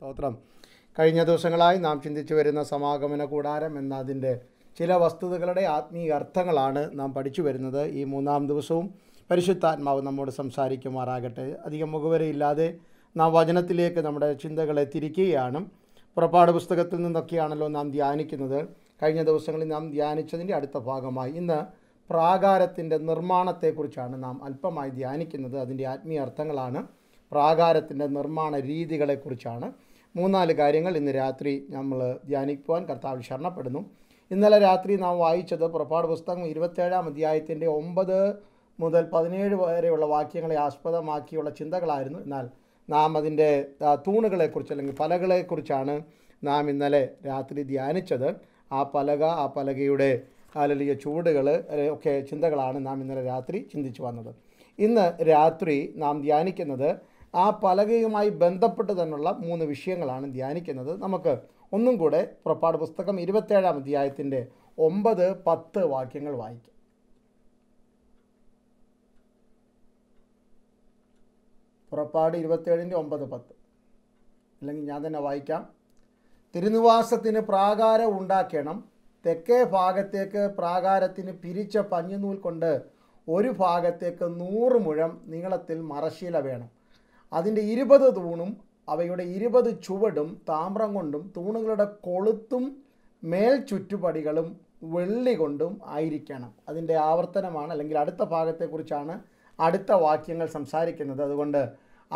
സ്തോത്രം കഴിഞ്ഞ ദിവസങ്ങളായി നാം ചിന്തിച്ചു വരുന്ന സമാഗമന കൂടാരം എന്ന അതിൻ്റെ ചില വസ്തുതകളുടെ ആത്മീയ അർത്ഥങ്ങളാണ് നാം പഠിച്ചു വരുന്നത് ഈ മൂന്നാം ദിവസവും പരിശുദ്ധാത്മാവ് നമ്മോട് സംസാരിക്കുമാറാകട്ടെ അധികം മുഖവരയില്ലാതെ നാം വചനത്തിലേക്ക് നമ്മുടെ ചിന്തകളെ തിരിക്കുകയാണ് പുറപ്പാട് പുസ്തകത്തിൽ നിന്നൊക്കെയാണല്ലോ നാം ധ്യാനിക്കുന്നത് കഴിഞ്ഞ ദിവസങ്ങളിൽ നാം ധ്യാനിച്ചതിൻ്റെ അടുത്ത ഭാഗമായി ഇന്ന് പ്രാകാരത്തിൻ്റെ നിർമ്മാണത്തെക്കുറിച്ചാണ് നാം അല്പമായി ധ്യാനിക്കുന്നത് അതിൻ്റെ ആത്മീയ അർത്ഥങ്ങളാണ് പ്രാകാരത്തിൻ്റെ നിർമ്മാണ രീതികളെക്കുറിച്ചാണ് മൂന്നാല് കാര്യങ്ങൾ ഇന്ന് രാത്രി നമ്മൾ ധ്യാനിക്കുവാൻ കർത്താവ് ശരണപ്പെടുന്നു ഇന്നലെ രാത്രി നാം വായിച്ചത് പുറപ്പാട് പുസ്തകം ഇരുപത്തേഴാം അധ്യായത്തിൻ്റെ ഒമ്പത് മുതൽ പതിനേഴ് വരെയുള്ള വാക്യങ്ങളെ ആസ്പദമാക്കിയുള്ള ചിന്തകളായിരുന്നു എന്നാൽ നാം അതിൻ്റെ തൂണുകളെക്കുറിച്ച് അല്ലെങ്കിൽ പലകളെക്കുറിച്ചാണ് നാം ഇന്നലെ രാത്രി ധ്യാനിച്ചത് ആ പലക ആ പലകയുടെ അല്ലെങ്കിൽ ചൂടുകൾ ഒക്കെ ചിന്തകളാണ് നാം ഇന്നലെ രാത്രി ചിന്തിച്ചു വന്നത് ഇന്ന് രാത്രി നാം ധ്യാനിക്കുന്നത് ആ പലകയുമായി ബന്ധപ്പെട്ട് തന്നെയുള്ള മൂന്ന് വിഷയങ്ങളാണ് ധ്യാനിക്കുന്നത് നമുക്ക് ഒന്നും കൂടെ പുറപ്പാട് പുസ്തകം ഇരുപത്തേഴാം അധ്യായത്തിൻ്റെ ഒമ്പത് പത്ത് വാക്യങ്ങൾ വായിക്കാം പുറപ്പാട് ഇരുപത്തേഴിൻ്റെ ഒമ്പത് പത്ത് അല്ലെങ്കിൽ ഞാൻ തന്നെ വായിക്കാം തിരുനിവാസത്തിന് പ്രാകാരം ഉണ്ടാക്കണം തെക്കേ ഭാഗത്തേക്ക് പ്രാകാരത്തിന് പിരിച്ച പഞ്ഞുനൂൽ കൊണ്ട് ഒരു ഭാഗത്തേക്ക് നൂറ് മുഴം നീളത്തിൽ മറശീല വേണം അതിൻ്റെ ഇരുപത് തൂണും അവയുടെ ഇരുപത് ചുവടും താമ്രം കൊണ്ടും തൂണുകളുടെ കൊളുത്തും മേൽ ചുറ്റുപടികളും വെള്ളി കൊണ്ടും ആയിരിക്കണം അതിൻ്റെ ആവർത്തനമാണ് അല്ലെങ്കിൽ അടുത്ത ഭാഗത്തെക്കുറിച്ചാണ് അടുത്ത വാക്യങ്ങൾ സംസാരിക്കുന്നത് അതുകൊണ്ട്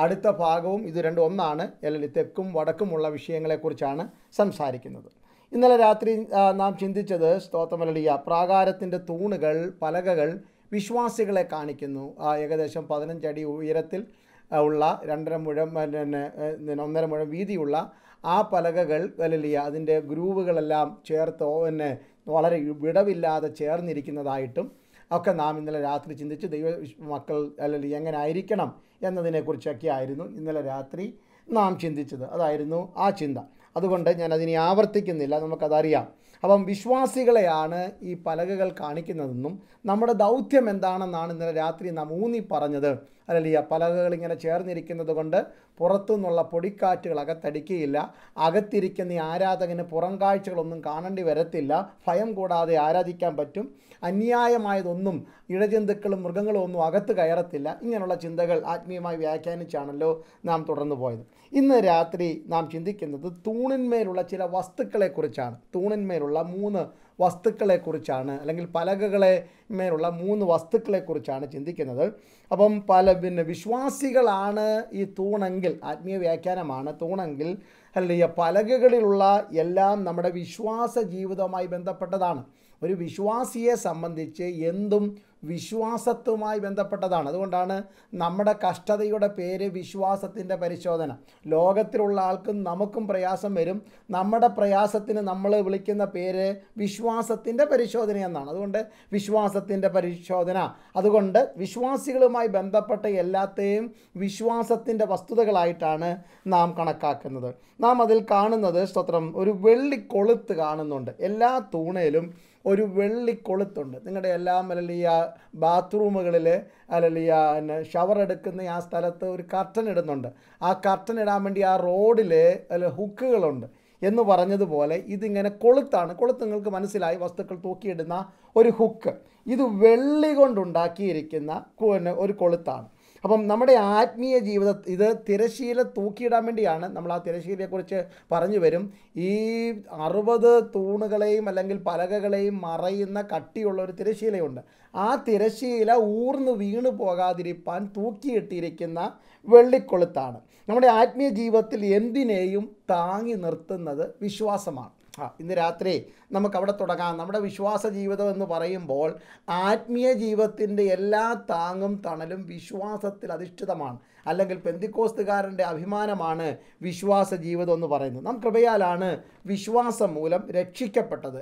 അടുത്ത ഭാഗവും ഇത് രണ്ടും ഒന്നാണ് അല്ലെങ്കിൽ തെക്കും വടക്കുമുള്ള വിഷയങ്ങളെക്കുറിച്ചാണ് സംസാരിക്കുന്നത് ഇന്നലെ രാത്രി നാം ചിന്തിച്ചത് സ്തോത്രമലടിയ പ്രാകാരത്തിൻ്റെ തൂണുകൾ പലകകൾ വിശ്വാസികളെ കാണിക്കുന്നു ഏകദേശം പതിനഞ്ചടി ഉയരത്തിൽ ഉള്ള രണ്ടര മുഴം പിന്നെ ഒന്നര മുഴം വീതിയുള്ള ആ പലകകൾ വലിയ അതിൻ്റെ ഗ്രൂവുകളെല്ലാം ചേർത്ത് പിന്നെ വളരെ വിടവില്ലാതെ ചേർന്നിരിക്കുന്നതായിട്ടും ഒക്കെ നാം ഇന്നലെ രാത്രി ചിന്തിച്ച് ദൈവ മക്കൾ അല്ലെങ്കിൽ എങ്ങനെ ആയിരിക്കണം എന്നതിനെക്കുറിച്ചൊക്കെ ആയിരുന്നു ഇന്നലെ രാത്രി നാം ചിന്തിച്ചത് അതായിരുന്നു ആ ചിന്ത അതുകൊണ്ട് ഞാൻ അതിനെ ആവർത്തിക്കുന്നില്ല നമുക്കതറിയാം അപ്പം വിശ്വാസികളെയാണ് ഈ പലകകൾ കാണിക്കുന്നതെന്നും നമ്മുടെ ദൗത്യം എന്താണെന്നാണ് ഇന്നലെ രാത്രി നാം ഊന്നി പറഞ്ഞത് അല്ലല്ല പലകകൾ ഇങ്ങനെ ചേർന്നിരിക്കുന്നത് കൊണ്ട് പുറത്തുനിന്നുള്ള പൊടിക്കാറ്റുകൾ അകത്തടിക്കുകയില്ല അകത്തിരിക്കുന്ന ഈ ആരാധകന് പുറം കാഴ്ചകളൊന്നും കാണേണ്ടി വരത്തില്ല ഭയം കൂടാതെ ആരാധിക്കാൻ പറ്റും അന്യായമായതൊന്നും ഇഴജന്തുക്കളും മൃഗങ്ങളും ഒന്നും അകത്ത് കയറത്തില്ല ഇങ്ങനെയുള്ള ചിന്തകൾ ആത്മീയമായി വ്യാഖ്യാനിച്ചാണല്ലോ നാം തുടർന്നു പോയത് ഇന്ന് രാത്രി നാം ചിന്തിക്കുന്നത് തൂണിന്മേലുള്ള ചില വസ്തുക്കളെക്കുറിച്ചാണ് തൂണിന്മേലുള്ള മൂന്ന് വസ്തുക്കളെക്കുറിച്ചാണ് അല്ലെങ്കിൽ പലകകളെ മേലുള്ള മൂന്ന് വസ്തുക്കളെക്കുറിച്ചാണ് ചിന്തിക്കുന്നത് അപ്പം പല പിന്നെ വിശ്വാസികളാണ് ഈ തൂണെങ്കിൽ ആത്മീയ വ്യാഖ്യാനമാണ് തൂണെങ്കിൽ അല്ലെങ്കിൽ പലകകളിലുള്ള എല്ലാം നമ്മുടെ വിശ്വാസ ജീവിതവുമായി ബന്ധപ്പെട്ടതാണ് ഒരു വിശ്വാസിയെ സംബന്ധിച്ച് എന്തും വിശ്വാസത്തുമായി ബന്ധപ്പെട്ടതാണ് അതുകൊണ്ടാണ് നമ്മുടെ കഷ്ടതയുടെ പേര് വിശ്വാസത്തിൻ്റെ പരിശോധന ലോകത്തിലുള്ള ആൾക്കും നമുക്കും പ്രയാസം വരും നമ്മുടെ പ്രയാസത്തിന് നമ്മൾ വിളിക്കുന്ന പേര് വിശ്വാസത്തിൻ്റെ പരിശോധന എന്നാണ് അതുകൊണ്ട് വിശ്വാസത്തിൻ്റെ പരിശോധന അതുകൊണ്ട് വിശ്വാസികളുമായി ബന്ധപ്പെട്ട എല്ലാത്തെയും വിശ്വാസത്തിൻ്റെ വസ്തുതകളായിട്ടാണ് നാം കണക്കാക്കുന്നത് നാം അതിൽ കാണുന്നത് സ്തോത്രം ഒരു വെള്ളിക്കൊളുത്ത് കാണുന്നുണ്ട് എല്ലാ തൂണയിലും ഒരു വെള്ളിക്കൊളുത്തുണ്ട് നിങ്ങളുടെ എല്ലാം അല്ലെങ്കിൽ ആ ബാത്റൂമുകളിൽ അല്ലെങ്കിൽ ആ ഷവർ എടുക്കുന്ന ആ സ്ഥലത്ത് ഒരു കർട്ടൻ ഇടുന്നുണ്ട് ആ കർട്ടൻ ഇടാൻ വേണ്ടി ആ റോഡിൽ അല്ല ഹുക്കുകളുണ്ട് എന്ന് പറഞ്ഞതുപോലെ ഇതിങ്ങനെ കൊളുത്താണ് കൊളുത്ത് നിങ്ങൾക്ക് മനസ്സിലായി വസ്തുക്കൾ തൂക്കിയിടുന്ന ഒരു ഹുക്ക് ഇത് വെള്ളി കൊണ്ടുണ്ടാക്കിയിരിക്കുന്ന ഒരു കൊളുത്താണ് അപ്പം നമ്മുടെ ആത്മീയ ജീവിത ഇത് തിരശീല തൂക്കിയിടാൻ വേണ്ടിയാണ് നമ്മൾ ആ തിരശീലയെക്കുറിച്ച് പറഞ്ഞു വരും ഈ അറുപത് തൂണുകളെയും അല്ലെങ്കിൽ പലകകളെയും മറയുന്ന കട്ടിയുള്ള ഒരു തിരശീലയുണ്ട് ആ തിരശീല ഊർന്ന് വീണു പോകാതിരിപ്പാൻ തൂക്കിയിട്ടിരിക്കുന്ന വെള്ളിക്കൊളുത്താണ് നമ്മുടെ ആത്മീയ ജീവിതത്തിൽ എന്തിനേയും താങ്ങി നിർത്തുന്നത് വിശ്വാസമാണ് ആ ഇന്ന് രാത്രി നമുക്കവിടെ തുടങ്ങാം നമ്മുടെ വിശ്വാസ ജീവിതം എന്ന് പറയുമ്പോൾ ആത്മീയ ജീവിതത്തിൻ്റെ എല്ലാ താങ്ങും തണലും വിശ്വാസത്തിൽ അധിഷ്ഠിതമാണ് അല്ലെങ്കിൽ പെന്തിക്കോസ്തുകാരൻ്റെ അഭിമാനമാണ് വിശ്വാസ ജീവിതം എന്ന് പറയുന്നത് നാം കൃപയാലാണ് വിശ്വാസം മൂലം രക്ഷിക്കപ്പെട്ടത്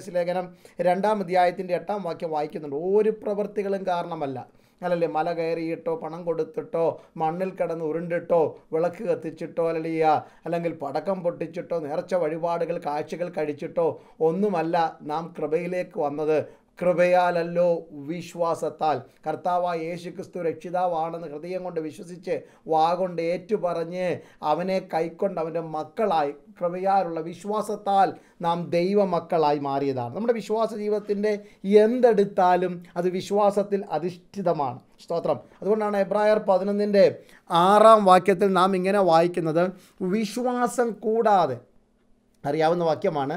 എസ് ലേഖനം രണ്ടാം അധ്യായത്തിൻ്റെ എട്ടാം വാക്യം വായിക്കുന്നുണ്ട് ഒരു പ്രവൃത്തികളും കാരണമല്ല അല്ലല്ലേ മല കയറിയിട്ടോ പണം കൊടുത്തിട്ടോ മണ്ണിൽ കിടന്ന് ഉരുണ്ടിട്ടോ വിളക്ക് കത്തിച്ചിട്ടോ അല്ലലിയ അല്ലെങ്കിൽ പടക്കം പൊട്ടിച്ചിട്ടോ നേർച്ച വഴിപാടുകൾ കാഴ്ചകൾ കഴിച്ചിട്ടോ ഒന്നുമല്ല നാം കൃപയിലേക്ക് വന്നത് കൃപയാലല്ലോ വിശ്വാസത്താൽ കർത്താവായ യേശു ക്രിസ്തു രക്ഷിതാവാണെന്ന് ഹൃദയം കൊണ്ട് വിശ്വസിച്ച് വാഗൊണ്ട് ഏറ്റുപറഞ്ഞ് അവനെ കൈക്കൊണ്ട് അവൻ്റെ മക്കളായി കൃപയാലുള്ള വിശ്വാസത്താൽ നാം ദൈവമക്കളായി മാറിയതാണ് നമ്മുടെ വിശ്വാസ ജീവിതത്തിൻ്റെ എന്തെടുത്താലും അത് വിശ്വാസത്തിൽ അധിഷ്ഠിതമാണ് സ്തോത്രം അതുകൊണ്ടാണ് എബ്രായർ പതിനൊന്നിൻ്റെ ആറാം വാക്യത്തിൽ നാം ഇങ്ങനെ വായിക്കുന്നത് വിശ്വാസം കൂടാതെ അറിയാവുന്ന വാക്യമാണ്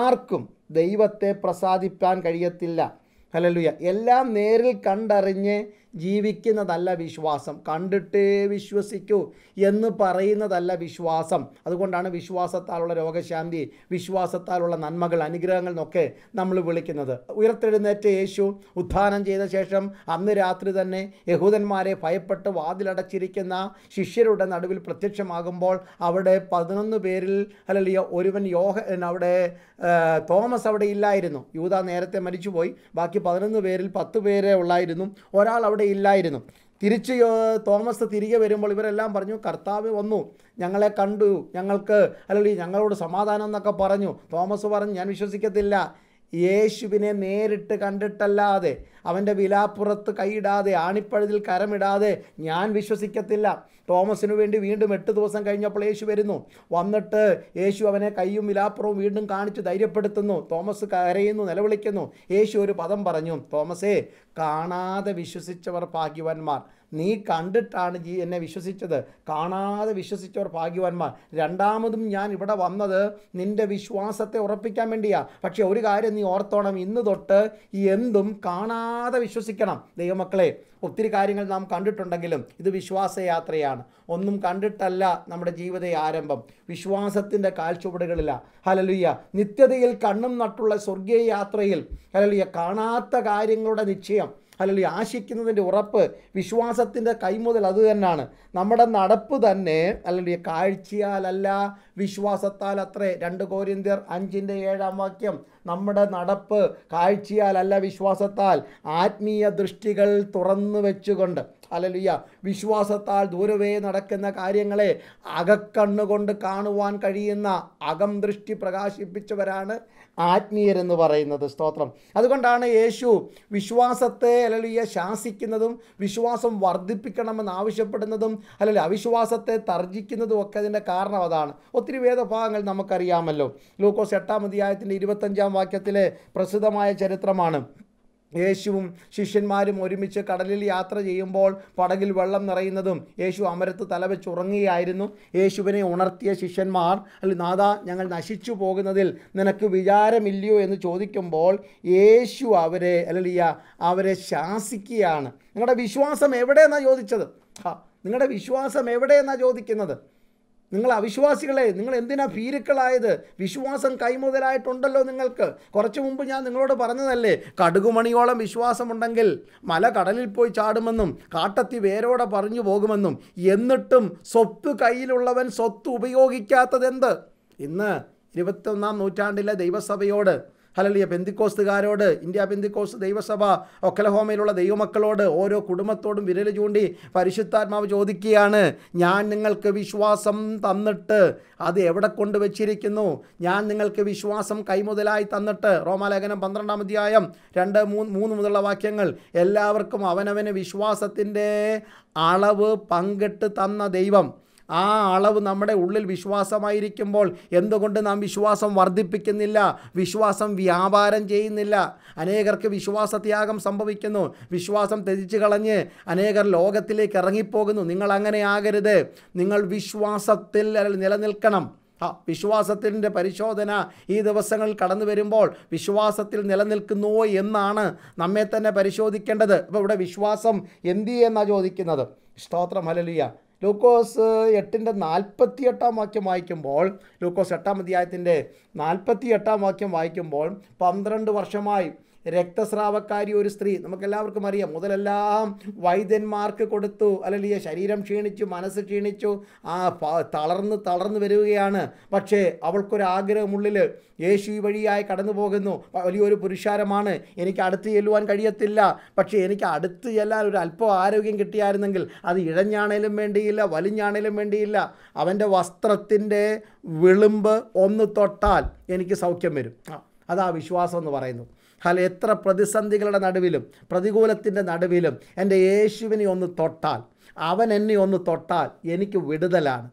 ആർക്കും ദൈവത്തെ പ്രസാദിപ്പാൻ കഴിയത്തില്ല ഹലലുയ എല്ലാം നേരിൽ കണ്ടറിഞ്ഞ് ജീവിക്കുന്നതല്ല വിശ്വാസം കണ്ടിട്ടേ വിശ്വസിക്കൂ എന്ന് പറയുന്നതല്ല വിശ്വാസം അതുകൊണ്ടാണ് വിശ്വാസത്താലുള്ള രോഗശാന്തി വിശ്വാസത്താലുള്ള നന്മകൾ അനുഗ്രഹങ്ങൾ എന്നൊക്കെ നമ്മൾ വിളിക്കുന്നത് ഉയർത്തെഴുന്നേറ്റ യേശു ഉത്ഥാനം ചെയ്ത ശേഷം അന്ന് രാത്രി തന്നെ യഹൂദന്മാരെ ഭയപ്പെട്ട് വാതിലടച്ചിരിക്കുന്ന ശിഷ്യരുടെ നടുവിൽ പ്രത്യക്ഷമാകുമ്പോൾ അവിടെ പതിനൊന്ന് പേരിൽ അല്ലെങ്കിൽ ഒരുവൻ യോഹ അവിടെ തോമസ് അവിടെ ഇല്ലായിരുന്നു യൂത നേരത്തെ മരിച്ചുപോയി ബാക്കി പതിനൊന്ന് പേരിൽ പത്ത് പേരെ ഉള്ളായിരുന്നു ഒരാൾ അവിടെ അവിടെ ഇല്ലായിരുന്നു തിരിച്ച് തോമസ് തിരികെ വരുമ്പോൾ ഇവരെല്ലാം പറഞ്ഞു കർത്താവ് വന്നു ഞങ്ങളെ കണ്ടു ഞങ്ങൾക്ക് അല്ലെങ്കിൽ ഞങ്ങളോട് സമാധാനം എന്നൊക്കെ പറഞ്ഞു തോമസ് പറഞ്ഞു ഞാൻ വിശ്വസിക്കത്തില്ല യേശുവിനെ നേരിട്ട് കണ്ടിട്ടല്ലാതെ അവൻ്റെ വിലാപ്പുറത്ത് കൈയിടാതെ ആണിപ്പഴുതിൽ കരമിടാതെ ഞാൻ വിശ്വസിക്കത്തില്ല തോമസിനു വേണ്ടി വീണ്ടും എട്ട് ദിവസം കഴിഞ്ഞപ്പോൾ യേശു വരുന്നു വന്നിട്ട് യേശു അവനെ കൈയും വിലാപ്പുറവും വീണ്ടും കാണിച്ച് ധൈര്യപ്പെടുത്തുന്നു തോമസ് കരയുന്നു നിലവിളിക്കുന്നു യേശു ഒരു പദം പറഞ്ഞു തോമസേ കാണാതെ വിശ്വസിച്ചവർ ഭാഗ്യവാന്മാർ നീ കണ്ടിട്ടാണ് ജീ എന്നെ വിശ്വസിച്ചത് കാണാതെ വിശ്വസിച്ചവർ ഭാഗ്യവാന്മാർ രണ്ടാമതും ഞാൻ ഇവിടെ വന്നത് നിൻ്റെ വിശ്വാസത്തെ ഉറപ്പിക്കാൻ വേണ്ടിയാണ് പക്ഷേ ഒരു കാര്യം നീ ഓർത്തോണം ഇന്ന് തൊട്ട് എന്തും കാണാതെ വിശ്വസിക്കണം ദൈവമക്കളെ ഒത്തിരി കാര്യങ്ങൾ നാം കണ്ടിട്ടുണ്ടെങ്കിലും ഇത് വിശ്വാസയാത്രയാണ് ഒന്നും കണ്ടിട്ടല്ല നമ്മുടെ ജീവിത ആരംഭം വിശ്വാസത്തിൻ്റെ കാഴ്ചപ്പാടുകളിലാണ് ഹലലുയ്യ നിത്യതയിൽ കണ്ണും നട്ടുള്ള സ്വർഗീയ യാത്രയിൽ ഹലലുയ്യ കാണാത്ത കാര്യങ്ങളുടെ നിശ്ചയം അല്ലെങ്കിൽ ആശിക്കുന്നതിൻ്റെ ഉറപ്പ് വിശ്വാസത്തിൻ്റെ കൈമുതൽ അത് തന്നെയാണ് നമ്മുടെ നടപ്പ് തന്നെ അല്ലെങ്കിൽ കാഴ്ചയാലല്ല വിശ്വാസത്താൽ അത്രേ രണ്ട് കോരിന്തിയർ അഞ്ചിൻ്റെ ഏഴാം വാക്യം നമ്മുടെ നടപ്പ് കാഴ്ചയാലല്ല വിശ്വാസത്താൽ ആത്മീയ ദൃഷ്ടികൾ തുറന്നു വെച്ചുകൊണ്ട് അലലുയ്യ വിശ്വാസത്താൽ ദൂരവേ നടക്കുന്ന കാര്യങ്ങളെ അകക്കണ്ണുകൊണ്ട് കാണുവാൻ കഴിയുന്ന അകം ദൃഷ്ടി പ്രകാശിപ്പിച്ചവരാണ് ആത്മീയരെന്ന് പറയുന്നത് സ്തോത്രം അതുകൊണ്ടാണ് യേശു വിശ്വാസത്തെ അലലിയ ശാസിക്കുന്നതും വിശ്വാസം വർദ്ധിപ്പിക്കണമെന്ന് ആവശ്യപ്പെടുന്നതും അല്ലെ അവിശ്വാസത്തെ തർജിക്കുന്നതും ഒക്കെ അതിൻ്റെ കാരണം അതാണ് ഒത്തിരി വേദഭാഗങ്ങൾ നമുക്കറിയാമല്ലോ ലൂക്കോസ് എട്ടാം അധ്യായത്തിൻ്റെ ഇരുപത്തഞ്ചാം വാക്യത്തിലെ പ്രസിദ്ധമായ ചരിത്രമാണ് യേശുവും ശിഷ്യന്മാരും ഒരുമിച്ച് കടലിൽ യാത്ര ചെയ്യുമ്പോൾ പടകിൽ വെള്ളം നിറയുന്നതും യേശു അമരത്ത് തലവെച്ച് ഉറങ്ങുകയായിരുന്നു യേശുവിനെ ഉണർത്തിയ ശിഷ്യന്മാർ അല്ല നാഥ ഞങ്ങൾ നശിച്ചു പോകുന്നതിൽ നിനക്ക് വിചാരമില്ലയോ എന്ന് ചോദിക്കുമ്പോൾ യേശു അവരെ അല്ലല്ല അവരെ ശാസിക്കുകയാണ് നിങ്ങളുടെ വിശ്വാസം എവിടെയെന്നാണ് ചോദിച്ചത് നിങ്ങളുടെ വിശ്വാസം എവിടെയെന്നാണ് ചോദിക്കുന്നത് നിങ്ങൾ അവിശ്വാസികളെ നിങ്ങൾ എന്തിനാ ഭീരുക്കളായത് വിശ്വാസം കൈമുതലായിട്ടുണ്ടല്ലോ നിങ്ങൾക്ക് കുറച്ചു മുമ്പ് ഞാൻ നിങ്ങളോട് പറഞ്ഞതല്ലേ കടുകുമണിയോളം വിശ്വാസമുണ്ടെങ്കിൽ മല കടലിൽ പോയി ചാടുമെന്നും കാട്ടത്തി വേരോടെ പറഞ്ഞു പോകുമെന്നും എന്നിട്ടും സ്വത്ത് കയ്യിലുള്ളവൻ സ്വത്ത് ഉപയോഗിക്കാത്തതെന്ത് ഇന്ന് ഇരുപത്തൊന്നാം നൂറ്റാണ്ടിലെ ദൈവസഭയോട് ഹലലിയ ബെന്തിക്കോസ്തുകാരോട് ഇന്ത്യ ബെന്തിക്കോസ് ദൈവസഭ ഒക്കലഹോമയിലുള്ള ദൈവമക്കളോട് ഓരോ കുടുംബത്തോടും വിരൽ ചൂണ്ടി പരിശുദ്ധാത്മാവ് ചോദിക്കുകയാണ് ഞാൻ നിങ്ങൾക്ക് വിശ്വാസം തന്നിട്ട് അത് എവിടെ കൊണ്ട് വെച്ചിരിക്കുന്നു ഞാൻ നിങ്ങൾക്ക് വിശ്വാസം കൈമുതലായി തന്നിട്ട് റോമാലേഖനം പന്ത്രണ്ടാം അധ്യായം രണ്ട് മൂന്ന് മൂന്ന് മുതലുള്ള വാക്യങ്ങൾ എല്ലാവർക്കും അവനവന് വിശ്വാസത്തിൻ്റെ അളവ് പങ്കിട്ട് തന്ന ദൈവം ആ അളവ് നമ്മുടെ ഉള്ളിൽ വിശ്വാസമായിരിക്കുമ്പോൾ എന്തുകൊണ്ട് നാം വിശ്വാസം വർദ്ധിപ്പിക്കുന്നില്ല വിശ്വാസം വ്യാപാരം ചെയ്യുന്നില്ല അനേകർക്ക് വിശ്വാസത്യാഗം സംഭവിക്കുന്നു വിശ്വാസം ത്യജിച്ചു കളഞ്ഞ് അനേകർ ലോകത്തിലേക്ക് ഇറങ്ങിപ്പോകുന്നു നിങ്ങൾ അങ്ങനെ ആകരുത് നിങ്ങൾ വിശ്വാസത്തിൽ നിലനിൽക്കണം ആ വിശ്വാസത്തിൻ്റെ പരിശോധന ഈ ദിവസങ്ങളിൽ കടന്നു വരുമ്പോൾ വിശ്വാസത്തിൽ നിലനിൽക്കുന്നുവോ എന്നാണ് നമ്മെ തന്നെ പരിശോധിക്കേണ്ടത് അപ്പോൾ ഇവിടെ വിശ്വാസം എന്തിയെന്നാണ് ചോദിക്കുന്നത് സ്തോത്രം ഹലലിയ ലൂക്കോസ് എട്ടിൻ്റെ നാൽപ്പത്തി എട്ടാം വാക്യം വായിക്കുമ്പോൾ ലൂക്കോസ് എട്ടാം അധ്യായത്തിൻ്റെ നാൽപ്പത്തി എട്ടാം വാക്യം വായിക്കുമ്പോൾ പന്ത്രണ്ട് വർഷമായി രക്തസ്രാവക്കാരി ഒരു സ്ത്രീ നമുക്കെല്ലാവർക്കും അറിയാം മുതലെല്ലാം വൈദ്യന്മാർക്ക് കൊടുത്തു അല്ലെങ്കിൽ ശരീരം ക്ഷീണിച്ചു മനസ്സ് ക്ഷീണിച്ചു ആ തളർന്ന് തളർന്നു വരികയാണ് പക്ഷേ അവൾക്കൊരു ആഗ്രഹമുള്ളിൽ യേശു വഴിയായി കടന്നു പോകുന്നു വലിയൊരു പുരുഷാരമാണ് എനിക്ക് അടുത്ത് ചെല്ലുവാൻ കഴിയത്തില്ല പക്ഷേ എനിക്ക് അടുത്ത് ചെല്ലാൻ ഒരു അല്പം ആരോഗ്യം കിട്ടിയായിരുന്നെങ്കിൽ അത് ഇഴഞ്ഞാണേലും വേണ്ടിയില്ല വലിഞ്ഞാണേലും വേണ്ടിയില്ല അവൻ്റെ വസ്ത്രത്തിൻ്റെ വിളിമ്പ് ഒന്ന് തൊട്ടാൽ എനിക്ക് സൗഖ്യം വരും അതാ വിശ്വാസം എന്ന് പറയുന്നു ഹല എത്ര പ്രതിസന്ധികളുടെ നടുവിലും പ്രതികൂലത്തിൻ്റെ നടുവിലും എൻ്റെ യേശുവിനെ ഒന്ന് തൊട്ടാൽ അവൻ എന്നെ ഒന്ന് തൊട്ടാൽ എനിക്ക് വിടുതലാണ്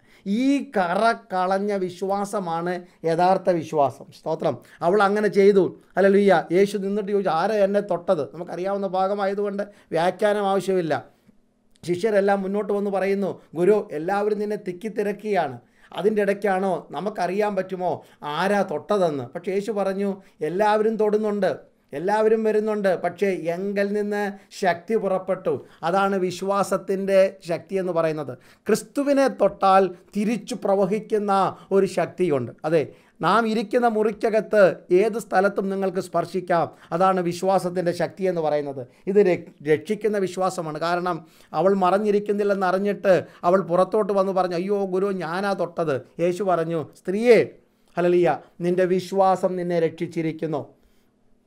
ഈ കറ കളഞ്ഞ വിശ്വാസമാണ് യഥാർത്ഥ വിശ്വാസം സ്തോത്രം അവൾ അങ്ങനെ ചെയ്തു അല്ലല്ലുയ്യ യേശു നിന്നിട്ട് ചോദിച്ചു ആരാ എന്നെ തൊട്ടത് നമുക്കറിയാവുന്ന ഭാഗമായതുകൊണ്ട് വ്യാഖ്യാനം ആവശ്യമില്ല ശിഷ്യരെല്ലാം മുന്നോട്ട് വന്ന് പറയുന്നു ഗുരു എല്ലാവരും നിന്നെ തിക്കിത്തിരക്കിയാണ് അതിൻ്റെ ഇടയ്ക്കാണോ നമുക്കറിയാൻ പറ്റുമോ ആരാ തൊട്ടതെന്ന് പക്ഷേ യേശു പറഞ്ഞു എല്ലാവരും തൊടുന്നുണ്ട് എല്ലാവരും വരുന്നുണ്ട് പക്ഷേ എങ്കിൽ നിന്ന് ശക്തി പുറപ്പെട്ടു അതാണ് വിശ്വാസത്തിൻ്റെ ശക്തി എന്ന് പറയുന്നത് ക്രിസ്തുവിനെ തൊട്ടാൽ തിരിച്ചു പ്രവഹിക്കുന്ന ഒരു ശക്തിയുണ്ട് അതെ നാം ഇരിക്കുന്ന മുറിക്കകത്ത് ഏത് സ്ഥലത്തും നിങ്ങൾക്ക് സ്പർശിക്കാം അതാണ് വിശ്വാസത്തിൻ്റെ ശക്തി എന്ന് പറയുന്നത് ഇത് രക്ഷിക്കുന്ന വിശ്വാസമാണ് കാരണം അവൾ മറഞ്ഞിരിക്കുന്നില്ലെന്ന് അറിഞ്ഞിട്ട് അവൾ പുറത്തോട്ട് വന്ന് പറഞ്ഞു അയ്യോ ഗുരു ഞാനാ തൊട്ടത് യേശു പറഞ്ഞു സ്ത്രീയെ ഹലലിയ നിൻ്റെ വിശ്വാസം നിന്നെ രക്ഷിച്ചിരിക്കുന്നു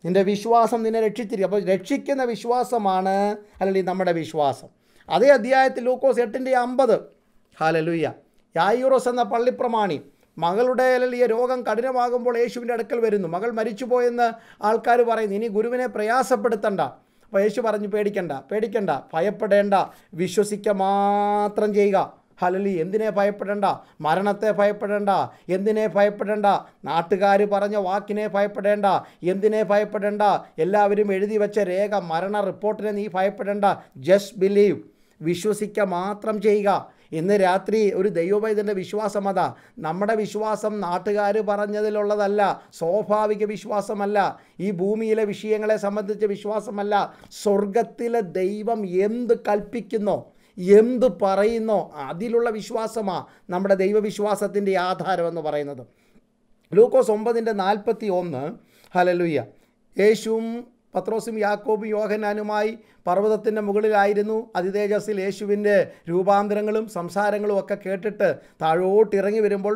നിൻ്റെ വിശ്വാസം നിന്നെ രക്ഷിച്ചിരിക്കും അപ്പോൾ രക്ഷിക്കുന്ന വിശ്വാസമാണ് അല്ലെങ്കിൽ നമ്മുടെ വിശ്വാസം അതേ അധ്യായത്തിൽ ലൂക്കോസ് എട്ടിൻ്റെ അമ്പത് ഹാലലുയ്യ യായൂറോസ് എന്ന പള്ളിപ്രമാണി മകളുടെ അല്ലെങ്കിൽ രോഗം കഠിനമാകുമ്പോൾ യേശുവിൻ്റെ അടുക്കൽ വരുന്നു മകൾ മരിച്ചുപോയെന്ന് ആൾക്കാർ പറയുന്നു ഇനി ഗുരുവിനെ പ്രയാസപ്പെടുത്തണ്ട അപ്പോൾ യേശു പറഞ്ഞു പേടിക്കണ്ട പേടിക്കണ്ട ഭയപ്പെടേണ്ട വിശ്വസിക്കുക മാത്രം ചെയ്യുക ഹലലി എന്തിനെ ഭയപ്പെടേണ്ട മരണത്തെ ഭയപ്പെടേണ്ട എന്തിനെ ഭയപ്പെടേണ്ട നാട്ടുകാർ പറഞ്ഞ വാക്കിനെ ഭയപ്പെടേണ്ട എന്തിനെ ഭയപ്പെടേണ്ട എല്ലാവരും എഴുതി വെച്ച രേഖ മരണ റിപ്പോർട്ടിനെ നീ ഭയപ്പെടേണ്ട ജസ്റ്റ് ബിലീവ് വിശ്വസിക്കുക മാത്രം ചെയ്യുക ഇന്ന് രാത്രി ഒരു ദൈവവൈദ്യൻ്റെ വിശ്വാസം അതാ നമ്മുടെ വിശ്വാസം നാട്ടുകാർ പറഞ്ഞതിലുള്ളതല്ല സ്വാഭാവിക വിശ്വാസമല്ല ഈ ഭൂമിയിലെ വിഷയങ്ങളെ സംബന്ധിച്ച വിശ്വാസമല്ല സ്വർഗത്തിലെ ദൈവം എന്ത് കൽപ്പിക്കുന്നോ എന്ത് പറയുന്നോ അതിലുള്ള വിശ്വാസമാണ് നമ്മുടെ ദൈവവിശ്വാസത്തിൻ്റെ ആധാരം എന്ന് പറയുന്നത് ലൂക്കോസ് ഒമ്പതിൻ്റെ നാൽപ്പത്തി ഒന്ന് ഹലലുയ്യ യേശുവും പത്രോസും യാക്കോബും യോഹനാനുമായി പർവ്വതത്തിൻ്റെ മുകളിലായിരുന്നു അതിതേജസ്സിൽ യേശുവിൻ്റെ രൂപാന്തരങ്ങളും സംസാരങ്ങളും ഒക്കെ കേട്ടിട്ട് താഴോട്ട് ഇറങ്ങി വരുമ്പോൾ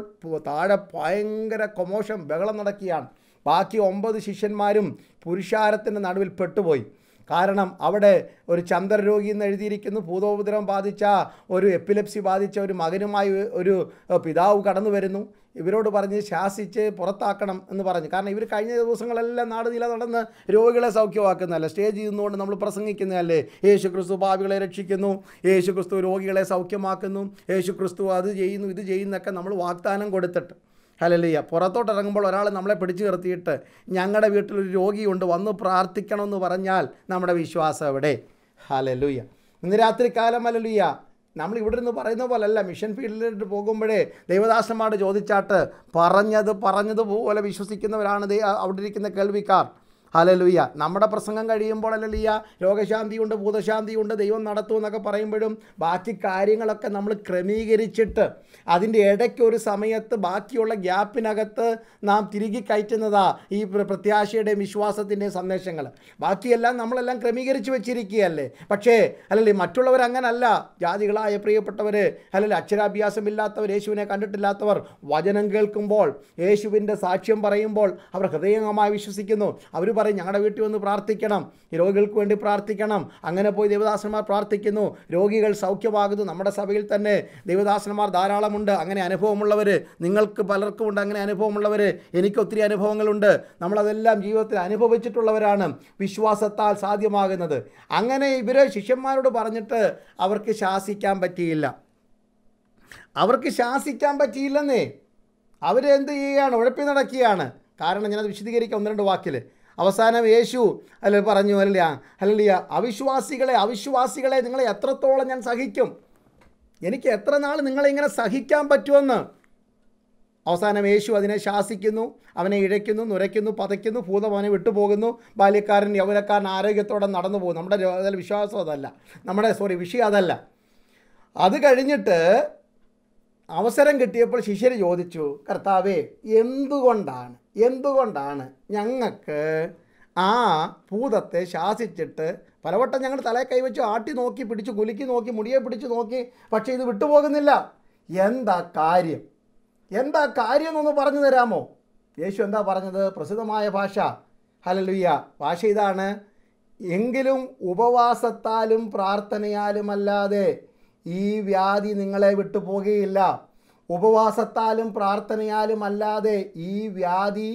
താഴെ ഭയങ്കര കൊമോഷം ബഹളം നടക്കുകയാണ് ബാക്കി ഒമ്പത് ശിഷ്യന്മാരും പുരുഷാരത്തിൻ്റെ നടുവിൽ പെട്ടുപോയി കാരണം അവിടെ ഒരു ചന്ദ്രരോഗി എന്ന് എഴുതിയിരിക്കുന്നു ഭൂതോപദ്രവം ബാധിച്ച ഒരു എപ്പിലെപ്സി ബാധിച്ച ഒരു മകനുമായി ഒരു പിതാവ് കടന്നു വരുന്നു ഇവരോട് പറഞ്ഞ് ശാസിച്ച് പുറത്താക്കണം എന്ന് പറഞ്ഞു കാരണം ഇവർ കഴിഞ്ഞ ദിവസങ്ങളെല്ലാം നാട് നില നടന്ന് രോഗികളെ സൗഖ്യമാക്കുന്നതല്ല സ്റ്റേജിൽ നിന്നുകൊണ്ട് നമ്മൾ പ്രസംഗിക്കുന്നതല്ലേ യേശു ക്രിസ്തു ഭാവികളെ രക്ഷിക്കുന്നു യേശു ക്രിസ്തു രോഗികളെ സൗഖ്യമാക്കുന്നു യേശു ക്രിസ്തു അത് ചെയ്യുന്നു ഇത് ചെയ്യുന്നൊക്കെ നമ്മൾ വാഗ്ദാനം കൊടുത്തിട്ട് ഹലലിയ പുറത്തോട്ട് ഇറങ്ങുമ്പോൾ ഒരാൾ നമ്മളെ പിടിച്ചു നിർത്തിയിട്ട് ഞങ്ങളുടെ വീട്ടിലൊരു രോഗിയുണ്ട് വന്ന് പ്രാർത്ഥിക്കണമെന്ന് പറഞ്ഞാൽ നമ്മുടെ വിശ്വാസം എവിടെ ഹലലുയ്യ ഇന്ന് രാത്രി കാലം അലലുയ്യ നമ്മൾ ഇവിടെ നിന്ന് പറയുന്ന പോലല്ല മിഷൻ ഫീൽഡിലോട്ട് പോകുമ്പോഴേ ദൈവദാസന്മാരോട് ചോദിച്ചാട്ട് പറഞ്ഞത് പറഞ്ഞതുപോലെ വിശ്വസിക്കുന്നവരാണ് അവിടെ ഇരിക്കുന്ന കേൾവിക്കാർ ഹലലുയ്യ നമ്മുടെ പ്രസംഗം കഴിയുമ്പോൾ ഉണ്ട് രോഗശാന്തിയുണ്ട് ഭൂതശാന്തിയുണ്ട് ദൈവം നടത്തും എന്നൊക്കെ പറയുമ്പോഴും ബാക്കി കാര്യങ്ങളൊക്കെ നമ്മൾ ക്രമീകരിച്ചിട്ട് അതിൻ്റെ ഇടയ്ക്ക് ഒരു സമയത്ത് ബാക്കിയുള്ള ഗ്യാപ്പിനകത്ത് നാം തിരികെ കയറ്റുന്നതാ ഈ പ്രത്യാശയുടെയും വിശ്വാസത്തിൻ്റെയും സന്ദേശങ്ങൾ ബാക്കിയെല്ലാം നമ്മളെല്ലാം ക്രമീകരിച്ച് വെച്ചിരിക്കുകയല്ലേ പക്ഷേ അല്ലല്ലേ മറ്റുള്ളവർ അങ്ങനല്ല ജാതികളായ പ്രിയപ്പെട്ടവർ അല്ലല്ലേ അക്ഷരാഭ്യാസമില്ലാത്തവർ യേശുവിനെ കണ്ടിട്ടില്ലാത്തവർ വചനം കേൾക്കുമ്പോൾ യേശുവിൻ്റെ സാക്ഷ്യം പറയുമ്പോൾ അവർ ഹൃദയംഗമായി വിശ്വസിക്കുന്നു അവർ പറയും ഞങ്ങളുടെ വീട്ടിൽ വന്ന് പ്രാർത്ഥിക്കണം ഈ രോഗികൾക്ക് വേണ്ടി പ്രാർത്ഥിക്കണം അങ്ങനെ പോയി ദേവദാസന്മാർ പ്രാർത്ഥിക്കുന്നു രോഗികൾ സൗഖ്യമാകുന്നു നമ്മുടെ സഭയിൽ തന്നെ ദേവദാസന്മാർ ധാരാളമുണ്ട് അങ്ങനെ അനുഭവമുള്ളവർ നിങ്ങൾക്ക് പലർക്കും ഉണ്ട് അങ്ങനെ അനുഭവമുള്ളവർ എനിക്ക് ഒത്തിരി അനുഭവങ്ങളുണ്ട് നമ്മളതെല്ലാം ജീവിതത്തിൽ അനുഭവിച്ചിട്ടുള്ളവരാണ് വിശ്വാസത്താൽ സാധ്യമാകുന്നത് അങ്ങനെ ഇവർ ശിഷ്യന്മാരോട് പറഞ്ഞിട്ട് അവർക്ക് ശാസിക്കാൻ പറ്റിയില്ല അവർക്ക് ശാസിക്കാൻ പറ്റിയില്ലെന്നേ അവരെന്ത് ചെയ്യുകയാണ് ഉഴപ്പി നടക്കുകയാണ് കാരണം ഞാനത് വിശദീകരിക്കാം ഒന്ന് രണ്ട് വാക്കിൽ അവസാനം യേശു അല്ല പറഞ്ഞു അല്ലെ അല്ലെ അവിശ്വാസികളെ അവിശ്വാസികളെ നിങ്ങളെ എത്രത്തോളം ഞാൻ സഹിക്കും എനിക്ക് എത്ര നാൾ നിങ്ങളെ ഇങ്ങനെ സഹിക്കാൻ പറ്റുമെന്ന് അവസാനം യേശു അതിനെ ശാസിക്കുന്നു അവനെ ഇഴയ്ക്കുന്നു നുരയ്ക്കുന്നു പതയ്ക്കുന്നു ഭൂതം അവനെ വിട്ടുപോകുന്നു ബാല്യക്കാരൻ യൗവനക്കാരൻ ആരോഗ്യത്തോടെ നടന്നു പോകും നമ്മുടെ വിശ്വാസം അതല്ല നമ്മുടെ സോറി വിഷയം അതല്ല അത് കഴിഞ്ഞിട്ട് അവസരം കിട്ടിയപ്പോൾ ശിഷ്യർ ചോദിച്ചു കർത്താവേ എന്തുകൊണ്ടാണ് എന്തുകൊണ്ടാണ് ഞങ്ങൾക്ക് ആ ഭൂതത്തെ ശാസിച്ചിട്ട് പലവട്ടം ഞങ്ങൾ തലയെ കൈവച്ചു ആട്ടി നോക്കി പിടിച്ചു കുലുക്കി നോക്കി മുടിയെ പിടിച്ചു നോക്കി പക്ഷേ ഇത് വിട്ടുപോകുന്നില്ല എന്താ കാര്യം എന്താ കാര്യം എന്നൊന്ന് പറഞ്ഞു തരാമോ യേശു എന്താ പറഞ്ഞത് പ്രസിദ്ധമായ ഭാഷ ഹലലുയ്യ ഭാഷ ഇതാണ് എങ്കിലും ഉപവാസത്താലും പ്രാർത്ഥനയാലും അല്ലാതെ ഈ വ്യാധി നിങ്ങളെ വിട്ടുപോകുകയില്ല ഉപവാസത്താലും പ്രാർത്ഥനയാലും അല്ലാതെ ഈ വ്യാധി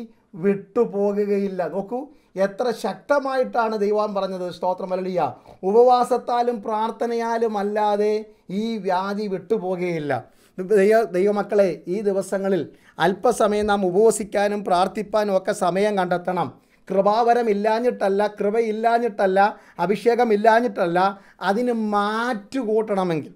വിട്ടുപോകുകയില്ല നോക്കൂ എത്ര ശക്തമായിട്ടാണ് ദൈവാൻ പറഞ്ഞത് സ്തോത്രമലിയ ഉപവാസത്താലും പ്രാർത്ഥനയാലും അല്ലാതെ ഈ വ്യാധി വിട്ടുപോകുകയില്ല ദൈവ ദൈവമക്കളെ ഈ ദിവസങ്ങളിൽ അല്പസമയം നാം ഉപവസിക്കാനും പ്രാർത്ഥിപ്പാനും ഒക്കെ സമയം കണ്ടെത്തണം കൃപാവരം ഇല്ലാഞ്ഞിട്ടല്ല കൃപയില്ലാഞ്ഞിട്ടല്ല അഭിഷേകം ഇല്ലാഞ്ഞിട്ടല്ല അതിന് മാറ്റുകൂട്ടണമെങ്കിൽ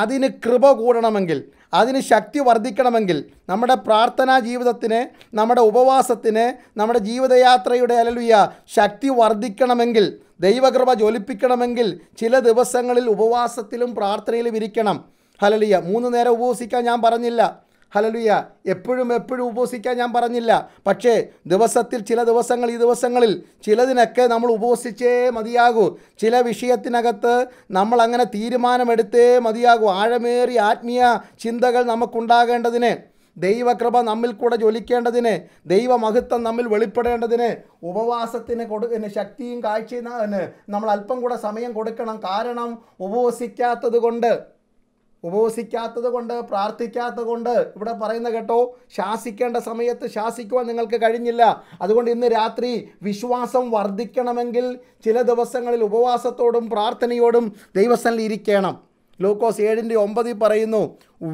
അതിന് കൃപ കൂടണമെങ്കിൽ അതിന് ശക്തി വർദ്ധിക്കണമെങ്കിൽ നമ്മുടെ പ്രാർത്ഥനാ ജീവിതത്തിന് നമ്മുടെ ഉപവാസത്തിന് നമ്മുടെ ജീവിതയാത്രയുടെ അലലുയ ശക്തി വർദ്ധിക്കണമെങ്കിൽ ദൈവകൃപ ജ്വലിപ്പിക്കണമെങ്കിൽ ചില ദിവസങ്ങളിൽ ഉപവാസത്തിലും പ്രാർത്ഥനയിലും ഇരിക്കണം ഹലലിയ മൂന്ന് നേരം ഉപവസിക്കാൻ ഞാൻ പറഞ്ഞില്ല ഹലലുയ്യ എപ്പോഴും എപ്പോഴും ഉപവസിക്കാൻ ഞാൻ പറഞ്ഞില്ല പക്ഷേ ദിവസത്തിൽ ചില ദിവസങ്ങൾ ഈ ദിവസങ്ങളിൽ ചിലതിനൊക്കെ നമ്മൾ ഉപവസിച്ചേ മതിയാകൂ ചില വിഷയത്തിനകത്ത് നമ്മൾ അങ്ങനെ തീരുമാനമെടുത്തേ മതിയാകൂ ആഴമേറിയ ആത്മീയ ചിന്തകൾ നമുക്കുണ്ടാകേണ്ടതിന് ദൈവകൃപ നമ്മിൽ കൂടെ ജ്വലിക്കേണ്ടതിന് ദൈവമഹത്വം നമ്മിൽ വെളിപ്പെടേണ്ടതിന് ഉപവാസത്തിന് കൊടു ശക്തിയും കാഴ്ചയും നമ്മൾ അല്പം കൂടെ സമയം കൊടുക്കണം കാരണം ഉപവസിക്കാത്തത് കൊണ്ട് ഉപവസിക്കാത്തത് കൊണ്ട് പ്രാർത്ഥിക്കാത്തത് കൊണ്ട് ഇവിടെ പറയുന്ന കേട്ടോ ശാസിക്കേണ്ട സമയത്ത് ശാസിക്കുവാൻ നിങ്ങൾക്ക് കഴിഞ്ഞില്ല അതുകൊണ്ട് ഇന്ന് രാത്രി വിശ്വാസം വർദ്ധിക്കണമെങ്കിൽ ചില ദിവസങ്ങളിൽ ഉപവാസത്തോടും പ്രാർത്ഥനയോടും ദൈവസ്ഥനിൽ ഇരിക്കണം ലൂക്കോസ് ഏഴിൻ്റെ ഒമ്പതിൽ പറയുന്നു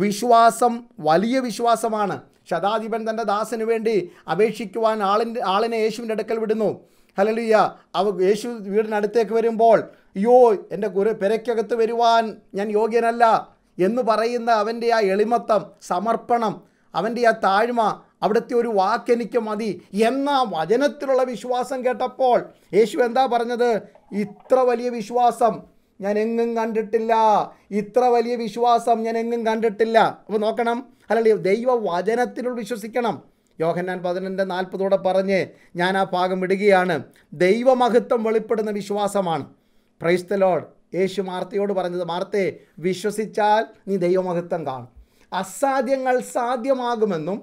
വിശ്വാസം വലിയ വിശ്വാസമാണ് ശതാധിപൻ തൻ്റെ ദാസന് വേണ്ടി അപേക്ഷിക്കുവാൻ ആളിൻ്റെ ആളിനെ യേശുവിൻ്റെ അടുക്കൽ വിടുന്നു ഹലലിയ അവ യേശു വീടിനടുത്തേക്ക് വരുമ്പോൾ അയ്യോ എൻ്റെ കുര പെരയ്ക്കകത്ത് വരുവാൻ ഞാൻ യോഗ്യനല്ല എന്ന് പറയുന്ന അവൻ്റെ ആ എളിമത്തം സമർപ്പണം അവൻ്റെ ആ താഴ്മ അവിടുത്തെ ഒരു വാക്കെനിക്ക് മതി എന്ന വചനത്തിലുള്ള വിശ്വാസം കേട്ടപ്പോൾ യേശു എന്താ പറഞ്ഞത് ഇത്ര വലിയ വിശ്വാസം ഞാൻ എങ്ങും കണ്ടിട്ടില്ല ഇത്ര വലിയ വിശ്വാസം ഞാൻ എങ്ങും കണ്ടിട്ടില്ല അപ്പോൾ നോക്കണം അല്ലെങ്കിൽ ദൈവ വചനത്തിലുള്ള വിശ്വസിക്കണം യോഹന്നാൻ പതിനെൻ്റെ നാൽപ്പതോടെ പറഞ്ഞ് ഞാൻ ആ ഭാഗം ഇടുകയാണ് ദൈവമഹത്വം വെളിപ്പെടുന്ന വിശ്വാസമാണ് പ്രൈസ്തലോഡ് യേശു മാർത്തയോട് പറഞ്ഞത് മാർത്തേ വിശ്വസിച്ചാൽ നീ ദൈവമഹത്വം കാണും അസാധ്യങ്ങൾ സാധ്യമാകുമെന്നും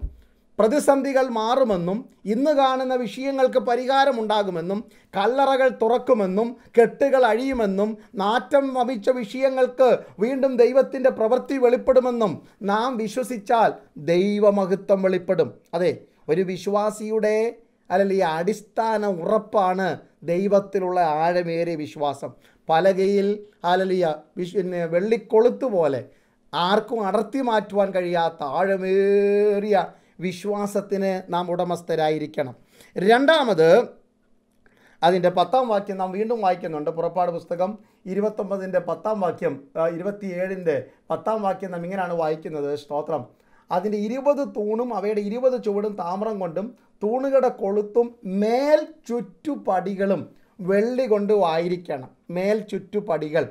പ്രതിസന്ധികൾ മാറുമെന്നും ഇന്ന് കാണുന്ന വിഷയങ്ങൾക്ക് പരിഹാരമുണ്ടാകുമെന്നും കല്ലറകൾ തുറക്കുമെന്നും കെട്ടുകൾ അഴിയുമെന്നും നാറ്റം വമിച്ച വിഷയങ്ങൾക്ക് വീണ്ടും ദൈവത്തിൻ്റെ പ്രവൃത്തി വെളിപ്പെടുമെന്നും നാം വിശ്വസിച്ചാൽ ദൈവമഹത്വം വെളിപ്പെടും അതെ ഒരു വിശ്വാസിയുടെ അല്ലെങ്കിൽ ഈ അടിസ്ഥാന ഉറപ്പാണ് ദൈവത്തിലുള്ള ആഴമേറിയ വിശ്വാസം പലകയിൽ അലലിയ വിശ് പിന്നെ വെള്ളിക്കൊളുത്ത് പോലെ ആർക്കും അടർത്തി മാറ്റുവാൻ കഴിയാത്ത ആഴമേറിയ വിശ്വാസത്തിന് നാം ഉടമസ്ഥരായിരിക്കണം രണ്ടാമത് അതിൻ്റെ പത്താം വാക്യം നാം വീണ്ടും വായിക്കുന്നുണ്ട് പുറപ്പാട് പുസ്തകം ഇരുപത്തൊമ്പതിൻ്റെ പത്താം വാക്യം ഇരുപത്തിയേഴിൻ്റെ പത്താം വാക്യം നാം ഇങ്ങനെയാണ് വായിക്കുന്നത് സ്തോത്രം അതിൻ്റെ ഇരുപത് തൂണും അവയുടെ ഇരുപത് ചുവടും താമ്രം കൊണ്ടും തൂണുകട കൊളുത്തും മേൽ ചുറ്റുപടികളും വെള്ളി കൊണ്ട് ആയിരിക്കണം മേൽ ചുറ്റുപടികൾ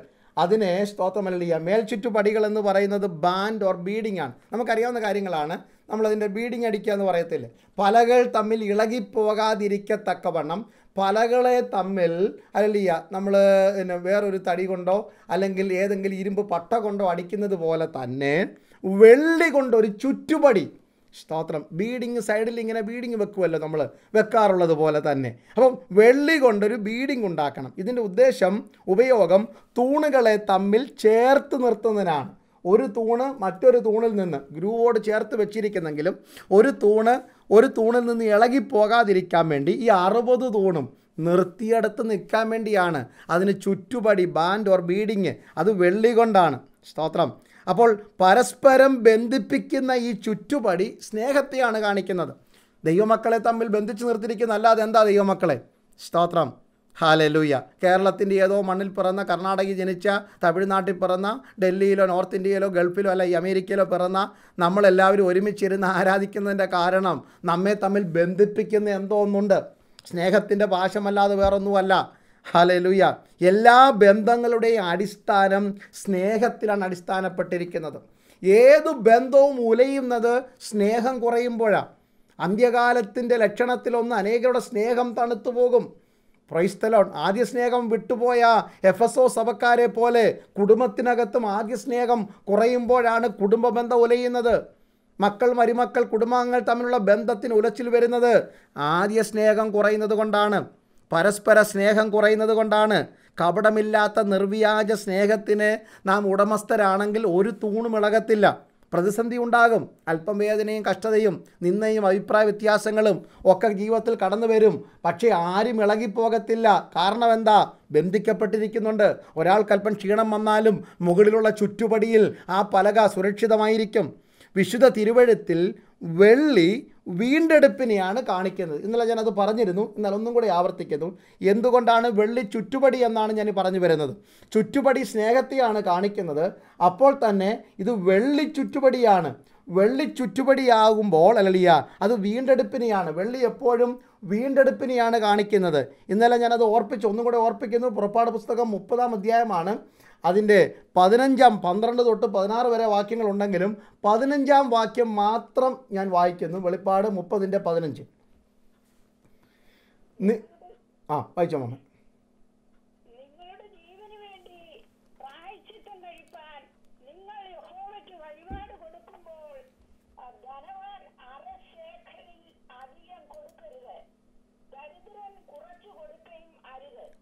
അതിനെ സ്തോത്രമല്ലിയ മേൽ ചുറ്റുപടികൾ എന്ന് പറയുന്നത് ബാൻഡ് ഓർ ബീഡിംഗ് ആണ് നമുക്കറിയാവുന്ന കാര്യങ്ങളാണ് നമ്മളതിൻ്റെ ബീഡിംഗ് അടിക്കുക എന്ന് പറയത്തില്ലേ പലകൾ തമ്മിൽ ഇളകിപ്പോകാതിരിക്കത്തക്കവണ്ണം പലകളെ തമ്മിൽ അല്ലിയ നമ്മൾ പിന്നെ വേറൊരു തടി കൊണ്ടോ അല്ലെങ്കിൽ ഏതെങ്കിലും ഇരുമ്പ് പട്ട കൊണ്ടോ അടിക്കുന്നത് പോലെ തന്നെ വെള്ളി കൊണ്ടൊരു ചുറ്റുപടി സ്തോത്രം ബീഡിങ് സൈഡിൽ ഇങ്ങനെ ബീഡിങ് വെക്കുമല്ലോ നമ്മൾ വെക്കാറുള്ളത് പോലെ തന്നെ അപ്പം വെള്ളി കൊണ്ടൊരു ബീഡിങ് ഉണ്ടാക്കണം ഇതിൻ്റെ ഉദ്ദേശം ഉപയോഗം തൂണുകളെ തമ്മിൽ ചേർത്ത് നിർത്തുന്നതിനാണ് ഒരു തൂണ് മറ്റൊരു തൂണിൽ നിന്ന് ഗ്രൂവോട് ചേർത്ത് വെച്ചിരിക്കുന്നെങ്കിലും ഒരു തൂണ് ഒരു തൂണിൽ നിന്ന് ഇളകിപ്പോകാതിരിക്കാൻ വേണ്ടി ഈ അറുപത് തൂണും നിർത്തിയെടുത്ത് നിൽക്കാൻ വേണ്ടിയാണ് അതിന് ചുറ്റുപടി ബാൻഡ് ഓർ ബീഡിങ് അത് വെള്ളി കൊണ്ടാണ് സ്തോത്രം അപ്പോൾ പരസ്പരം ബന്ധിപ്പിക്കുന്ന ഈ ചുറ്റുപടി സ്നേഹത്തെയാണ് കാണിക്കുന്നത് ദൈവമക്കളെ തമ്മിൽ ബന്ധിച്ചു നിർത്തിയിരിക്കുന്ന അല്ലാതെ എന്താ ദൈവമക്കളെ സ്തോത്രം ഹാലലൂയ കേരളത്തിൻ്റെ ഏതോ മണ്ണിൽ പിറന്ന കർണാടകയിൽ ജനിച്ച തമിഴ്നാട്ടിൽ പിറന്ന ഡൽഹിയിലോ നോർത്ത് ഇന്ത്യയിലോ ഗൾഫിലോ അല്ല അമേരിക്കയിലോ പിറന്ന നമ്മളെല്ലാവരും ഒരുമിച്ചിരുന്ന് ആരാധിക്കുന്നതിൻ്റെ കാരണം നമ്മെ തമ്മിൽ ബന്ധിപ്പിക്കുന്ന എന്തോ ഒന്നുണ്ട് സ്നേഹത്തിൻ്റെ പാശമല്ലാതെ വേറൊന്നുമല്ല ഹലലുയ എല്ലാ ബന്ധങ്ങളുടെയും അടിസ്ഥാനം സ്നേഹത്തിലാണ് അടിസ്ഥാനപ്പെട്ടിരിക്കുന്നത് ഏതു ബന്ധവും ഉലയുന്നത് സ്നേഹം കുറയുമ്പോഴാണ് അന്ത്യകാലത്തിൻ്റെ ലക്ഷണത്തിലൊന്ന് അനേകരുടെ സ്നേഹം തണുത്തു പോകും പ്രൈസ്തലോൺ ആദ്യ സ്നേഹം വിട്ടുപോയ എഫ് എസ് ഒ സഭക്കാരെ പോലെ കുടുംബത്തിനകത്തും ആദ്യ സ്നേഹം കുറയുമ്പോഴാണ് കുടുംബ ബന്ധം ഉലയുന്നത് മക്കൾ മരുമക്കൾ കുടുംബാംഗങ്ങൾ തമ്മിലുള്ള ബന്ധത്തിന് ഉലച്ചിൽ വരുന്നത് ആദ്യ സ്നേഹം കുറയുന്നത് കൊണ്ടാണ് പരസ്പര സ്നേഹം കുറയുന്നത് കൊണ്ടാണ് കപടമില്ലാത്ത നിർവ്യാജ സ്നേഹത്തിന് നാം ഉടമസ്ഥരാണെങ്കിൽ ഒരു തൂണും ഇളകത്തില്ല പ്രതിസന്ധി ഉണ്ടാകും അല്പം വേദനയും കഷ്ടതയും നിന്നയും അഭിപ്രായ വ്യത്യാസങ്ങളും ഒക്കെ ജീവിതത്തിൽ കടന്നു വരും പക്ഷേ ആരും ഇളകിപ്പോകത്തില്ല കാരണം എന്താ ബന്ധിക്കപ്പെട്ടിരിക്കുന്നുണ്ട് ഒരാൾക്കൽപ്പം ക്ഷീണം വന്നാലും മുകളിലുള്ള ചുറ്റുപടിയിൽ ആ പലക സുരക്ഷിതമായിരിക്കും വിശുദ്ധ തിരുവഴുത്തിൽ വെള്ളി വീണ്ടെടുപ്പിനെയാണ് കാണിക്കുന്നത് ഇന്നലെ ഞാനത് പറഞ്ഞിരുന്നു എന്നാൽ ഒന്നും കൂടി ആവർത്തിക്കുന്നു എന്തുകൊണ്ടാണ് വെള്ളി ചുറ്റുപടി എന്നാണ് ഞാൻ പറഞ്ഞു വരുന്നത് ചുറ്റുപടി സ്നേഹത്തെയാണ് കാണിക്കുന്നത് അപ്പോൾ തന്നെ ഇത് വെള്ളി ചുറ്റുപടിയാണ് വെള്ളി ചുറ്റുപടിയാകുമ്പോൾ അല്ലലിയ അത് വീണ്ടെടുപ്പിനെയാണ് വെള്ളി എപ്പോഴും വീണ്ടെടുപ്പിനെയാണ് കാണിക്കുന്നത് ഇന്നലെ ഞാനത് ഓർപ്പിച്ചു ഒന്നും കൂടെ ഓർപ്പിക്കുന്നു പുറപ്പാട് പുസ്തകം മുപ്പതാം അധ്യായമാണ് അതിൻ്റെ പതിനഞ്ചാം പന്ത്രണ്ട് തൊട്ട് പതിനാറ് വരെ വാക്യങ്ങളുണ്ടെങ്കിലും പതിനഞ്ചാം വാക്യം മാത്രം ഞാൻ വായിക്കുന്നു വെളിപ്പാട് മുപ്പതിൻ്റെ പതിനഞ്ച് ആ വായിച്ചോ മാമേ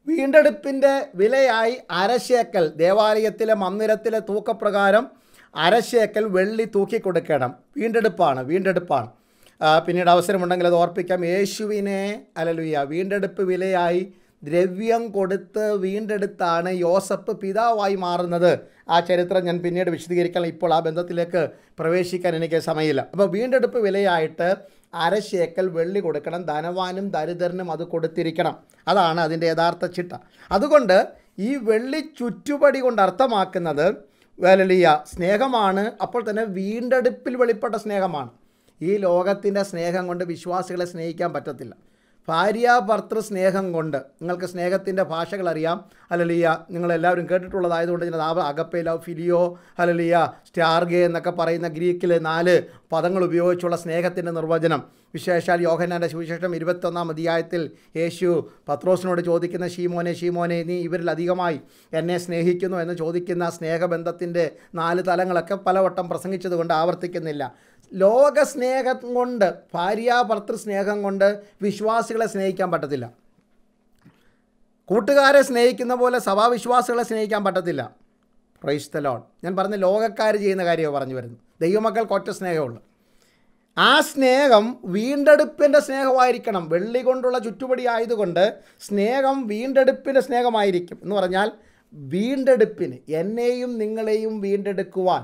വീണ്ടെടുപ്പിൻ്റെ വിലയായി അരശേക്കൽ ദേവാലയത്തിലെ മന്ദിരത്തിലെ തൂക്കപ്രകാരം അരശേക്കൽ വെള്ളി തൂക്കി കൊടുക്കണം വീണ്ടെടുപ്പാണ് വീണ്ടെടുപ്പാണ് പിന്നീട് അവസരമുണ്ടെങ്കിൽ അത് ഓർപ്പിക്കാം യേശുവിനെ അലലുയ്യ വീണ്ടെടുപ്പ് വിലയായി ദ്രവ്യം കൊടുത്ത് വീണ്ടെടുത്താണ് യോസഫ് പിതാവായി മാറുന്നത് ആ ചരിത്രം ഞാൻ പിന്നീട് വിശദീകരിക്കണം ഇപ്പോൾ ആ ബന്ധത്തിലേക്ക് പ്രവേശിക്കാൻ എനിക്ക് സമയമില്ല അപ്പോൾ വീണ്ടെടുപ്പ് വിലയായിട്ട് അരശേക്കൽ വെള്ളി കൊടുക്കണം ധനവാനും ദരിദ്രനും അത് കൊടുത്തിരിക്കണം അതാണ് അതിൻ്റെ യഥാർത്ഥ ചിട്ട അതുകൊണ്ട് ഈ വെള്ളി ചുറ്റുപടി കൊണ്ട് അർത്ഥമാക്കുന്നത് വലിയ സ്നേഹമാണ് അപ്പോൾ തന്നെ വീണ്ടെടുപ്പിൽ വെളിപ്പെട്ട സ്നേഹമാണ് ഈ ലോകത്തിൻ്റെ സ്നേഹം കൊണ്ട് വിശ്വാസികളെ സ്നേഹിക്കാൻ പറ്റത്തില്ല ഭർത്തൃ സ്നേഹം കൊണ്ട് നിങ്ങൾക്ക് സ്നേഹത്തിൻ്റെ ഭാഷകൾ അറിയാം ഹലലിയ നിങ്ങളെല്ലാവരും കേട്ടിട്ടുള്ളതായതുകൊണ്ട് ഞാൻ ആവ അഗപ്പെ ലവ് ഫിലിയോ ഹലലിയ സ്റ്റാർഗെ എന്നൊക്കെ പറയുന്ന ഗ്രീക്കിലെ നാല് പദങ്ങൾ ഉപയോഗിച്ചുള്ള സ്നേഹത്തിൻ്റെ നിർവചനം വിശേഷാൽ യോഹനാൻ്റെ സുവിശേഷം ഇരുപത്തൊന്നാം അധ്യായത്തിൽ യേശു പത്രോസിനോട് ചോദിക്കുന്ന ഷീമോനെ ഷീമോനെ നീ ഇവരിൽ അധികമായി എന്നെ സ്നേഹിക്കുന്നു എന്ന് ചോദിക്കുന്ന സ്നേഹബന്ധത്തിൻ്റെ നാല് തലങ്ങളൊക്കെ പലവട്ടം പ്രസംഗിച്ചതുകൊണ്ട് ആവർത്തിക്കുന്നില്ല ലോകസ്നേഹം കൊണ്ട് ഭാര്യ ഭർത്തൃ സ്നേഹം കൊണ്ട് വിശ്വാസികളെ സ്നേഹിക്കാൻ പറ്റത്തില്ല കൂട്ടുകാരെ സ്നേഹിക്കുന്ന പോലെ സഭാവിശ്വാസികളെ സ്നേഹിക്കാൻ പറ്റത്തില്ല പ്രൈസ് ദ ലോഡ് ഞാൻ പറഞ്ഞ ലോകക്കാർ ചെയ്യുന്ന കാര്യമോ പറഞ്ഞു വരുന്നു ദൈവമക്കൾക്ക് ഒറ്റ സ്നേഹമുള്ളു ആ സ്നേഹം വീണ്ടെടുപ്പിൻ്റെ സ്നേഹമായിരിക്കണം വെള്ളി കൊണ്ടുള്ള ചുറ്റുപടി ആയതുകൊണ്ട് സ്നേഹം വീണ്ടെടുപ്പിൻ്റെ സ്നേഹമായിരിക്കും എന്ന് പറഞ്ഞാൽ വീണ്ടെടുപ്പിന് എന്നെയും നിങ്ങളെയും വീണ്ടെടുക്കുവാൻ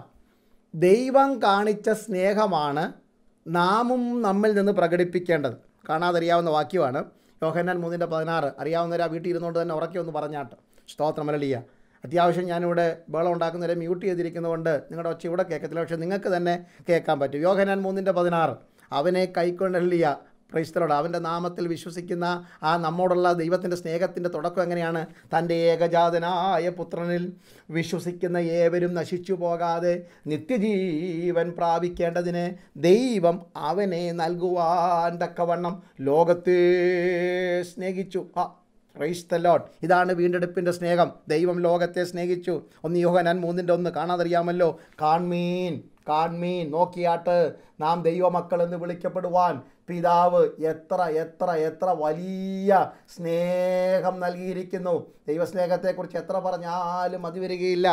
ദൈവം കാണിച്ച സ്നേഹമാണ് നാമും നമ്മിൽ നിന്ന് പ്രകടിപ്പിക്കേണ്ടത് കാണാതറിയാവുന്ന വാക്യമാണ് യോഹന്നാൻ മൂന്നിൻ്റെ പതിനാറ് അറിയാവുന്നവരാ വീട്ടിൽ ഇരുന്നുകൊണ്ട് തന്നെ ഉറക്കെ ഒന്ന് പറഞ്ഞാട്ട് സ്തോത്രം അലളിയ അത്യാവശ്യം ഞാനിവിടെ ബഹളം ഉണ്ടാക്കുന്നവരെ മ്യൂട്ട് ചെയ്തിരിക്കുന്നതുകൊണ്ട് നിങ്ങളുടെ ഒച്ച ഇവിടെ കേൾക്കത്തില്ല പക്ഷേ നിങ്ങൾക്ക് തന്നെ കേൾക്കാൻ പറ്റും യോഹനാൻ മൂന്നിൻ്റെ പതിനാറ് അവനെ കൈക്കൊണ്ടല്ലിയ പ്രൈസ്തലോട് അവൻ്റെ നാമത്തിൽ വിശ്വസിക്കുന്ന ആ നമ്മോടുള്ള ദൈവത്തിൻ്റെ സ്നേഹത്തിൻ്റെ തുടക്കം എങ്ങനെയാണ് തൻ്റെ ഏകജാതനായ പുത്രനിൽ വിശ്വസിക്കുന്ന ഏവരും നശിച്ചു പോകാതെ നിത്യജീവൻ പ്രാപിക്കേണ്ടതിന് ദൈവം അവനെ നൽകുവാൻ തക്കവണ്ണം ലോകത്തെ സ്നേഹിച്ചു ആ പ്രൈസ് ലോട്ട് ഇതാണ് വീണ്ടെടുപ്പിൻ്റെ സ്നേഹം ദൈവം ലോകത്തെ സ്നേഹിച്ചു ഒന്ന് യോഹനാൻ മൂന്നിൻ്റെ ഒന്ന് കാണാതറിയാമല്ലോ കാൺമീൻ കാൺമീൻ നോക്കിയാട്ട് നാം ദൈവമക്കൾ എന്ന് വിളിക്കപ്പെടുവാൻ പിതാവ് എത്ര എത്ര എത്ര വലിയ സ്നേഹം നൽകിയിരിക്കുന്നു ദൈവസ്നേഹത്തെക്കുറിച്ച് എത്ര പറഞ്ഞാലും അത് വരികയില്ല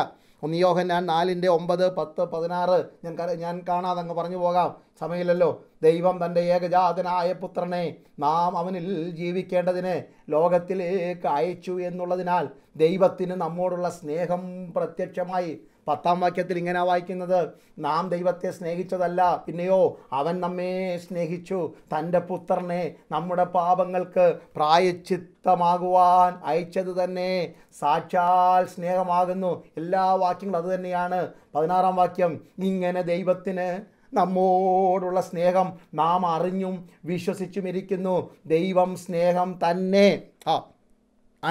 ഒന്നിയോഹൻ ഞാൻ നാലിൻ്റെ ഒമ്പത് പത്ത് പതിനാറ് ഞാൻ ഞാൻ കാണാതെ അങ്ങ് പറഞ്ഞു പോകാം സമയമില്ലല്ലോ ദൈവം തൻ്റെ ഏകജാതനായ പുത്രനെ നാം അവനിൽ ജീവിക്കേണ്ടതിന് ലോകത്തിലേക്ക് അയച്ചു എന്നുള്ളതിനാൽ ദൈവത്തിന് നമ്മോടുള്ള സ്നേഹം പ്രത്യക്ഷമായി പത്താം വാക്യത്തിൽ ഇങ്ങനെ വായിക്കുന്നത് നാം ദൈവത്തെ സ്നേഹിച്ചതല്ല പിന്നെയോ അവൻ നമ്മെ സ്നേഹിച്ചു തൻ്റെ പുത്രനെ നമ്മുടെ പാപങ്ങൾക്ക് പ്രായച്ചിത്തമാകുവാൻ അയച്ചത് തന്നെ സാക്ഷാൽ സ്നേഹമാകുന്നു എല്ലാ വാക്യങ്ങളും അത് തന്നെയാണ് പതിനാറാം വാക്യം ഇങ്ങനെ ദൈവത്തിന് നമ്മോടുള്ള സ്നേഹം നാം അറിഞ്ഞും ഇരിക്കുന്നു ദൈവം സ്നേഹം തന്നെ ആ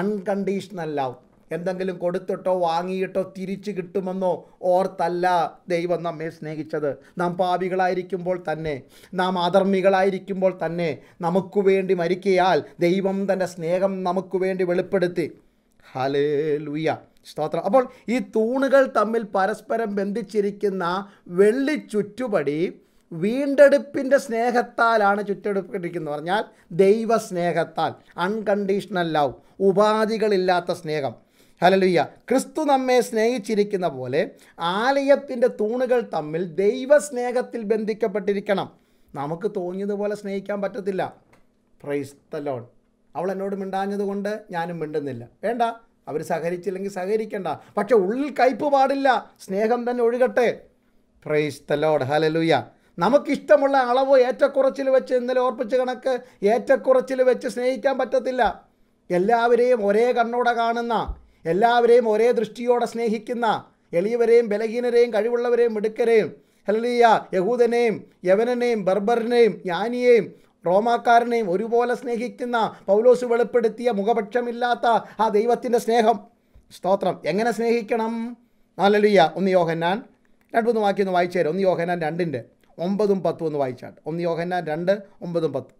അൺകണ്ടീഷണൽ ലവ് എന്തെങ്കിലും കൊടുത്തിട്ടോ വാങ്ങിയിട്ടോ തിരിച്ചു കിട്ടുമെന്നോ ഓർത്തല്ല ദൈവം നമ്മെ സ്നേഹിച്ചത് നാം പാപികളായിരിക്കുമ്പോൾ തന്നെ നാം അധർമ്മികളായിരിക്കുമ്പോൾ തന്നെ നമുക്ക് വേണ്ടി മരിക്കയാൽ ദൈവം തൻ്റെ സ്നേഹം നമുക്ക് വേണ്ടി വെളിപ്പെടുത്തി ഹലേ ലൂയ സ്തോത്രം അപ്പോൾ ഈ തൂണുകൾ തമ്മിൽ പരസ്പരം ബന്ധിച്ചിരിക്കുന്ന വെള്ളി ചുറ്റുപടി വീണ്ടെടുപ്പിൻ്റെ സ്നേഹത്താലാണ് ചുറ്റെടുപ്പിട്ടിരിക്കുന്നത് പറഞ്ഞാൽ ദൈവസ്നേഹത്താൽ അൺകണ്ടീഷണൽ ലവ് ഉപാധികളില്ലാത്ത സ്നേഹം ഹലലുയ്യ ക്രിസ്തു നമ്മെ സ്നേഹിച്ചിരിക്കുന്ന പോലെ ആലയത്തിൻ്റെ തൂണുകൾ തമ്മിൽ ദൈവസ്നേഹത്തിൽ ബന്ധിക്കപ്പെട്ടിരിക്കണം നമുക്ക് തോന്നിയതുപോലെ സ്നേഹിക്കാൻ പറ്റത്തില്ല പ്രൈസ് അവൾ എന്നോട് മിണ്ടാഞ്ഞതുകൊണ്ട് ഞാനും മിണ്ടുന്നില്ല വേണ്ട അവർ സഹകരിച്ചില്ലെങ്കിൽ സഹകരിക്കണ്ട പക്ഷെ ഉള്ളിൽ കയ്പ് പാടില്ല സ്നേഹം തന്നെ ഒഴുകട്ടെ പ്രൈസ് ഹലലുയ്യ നമുക്കിഷ്ടമുള്ള അളവ് ഏറ്റക്കുറച്ചിൽ വെച്ച് ഇന്നലെ ഓർപ്പിച്ച കണക്ക് ഏറ്റക്കുറച്ചിൽ വെച്ച് സ്നേഹിക്കാൻ പറ്റത്തില്ല എല്ലാവരെയും ഒരേ കണ്ണോടെ കാണുന്ന എല്ലാവരെയും ഒരേ ദൃഷ്ടിയോടെ സ്നേഹിക്കുന്ന എളിയവരെയും ബലഹീനരെയും കഴിവുള്ളവരെയും മിടുക്കരെയും ഹലിയ യഹൂദനെയും യവനനെയും ബർബറിനെയും ജ്ഞാനിയെയും റോമാക്കാരനെയും ഒരുപോലെ സ്നേഹിക്കുന്ന പൗലോസ് വെളിപ്പെടുത്തിയ മുഖപക്ഷമില്ലാത്ത ആ ദൈവത്തിൻ്റെ സ്നേഹം സ്തോത്രം എങ്ങനെ സ്നേഹിക്കണം നാലലിയ ഒന്ന് യോഹന്നാൻ രണ്ട് മൂന്ന് വാക്കി ഒന്ന് വായിച്ചു തരാം ഒന്ന് യോഹന്നാൻ രണ്ടിൻ്റെ ഒമ്പതും പത്തും ഒന്ന് വായിച്ചാട്ട് ഒന്ന് യോഹന്നാൻ രണ്ട് ഒമ്പതും പത്തും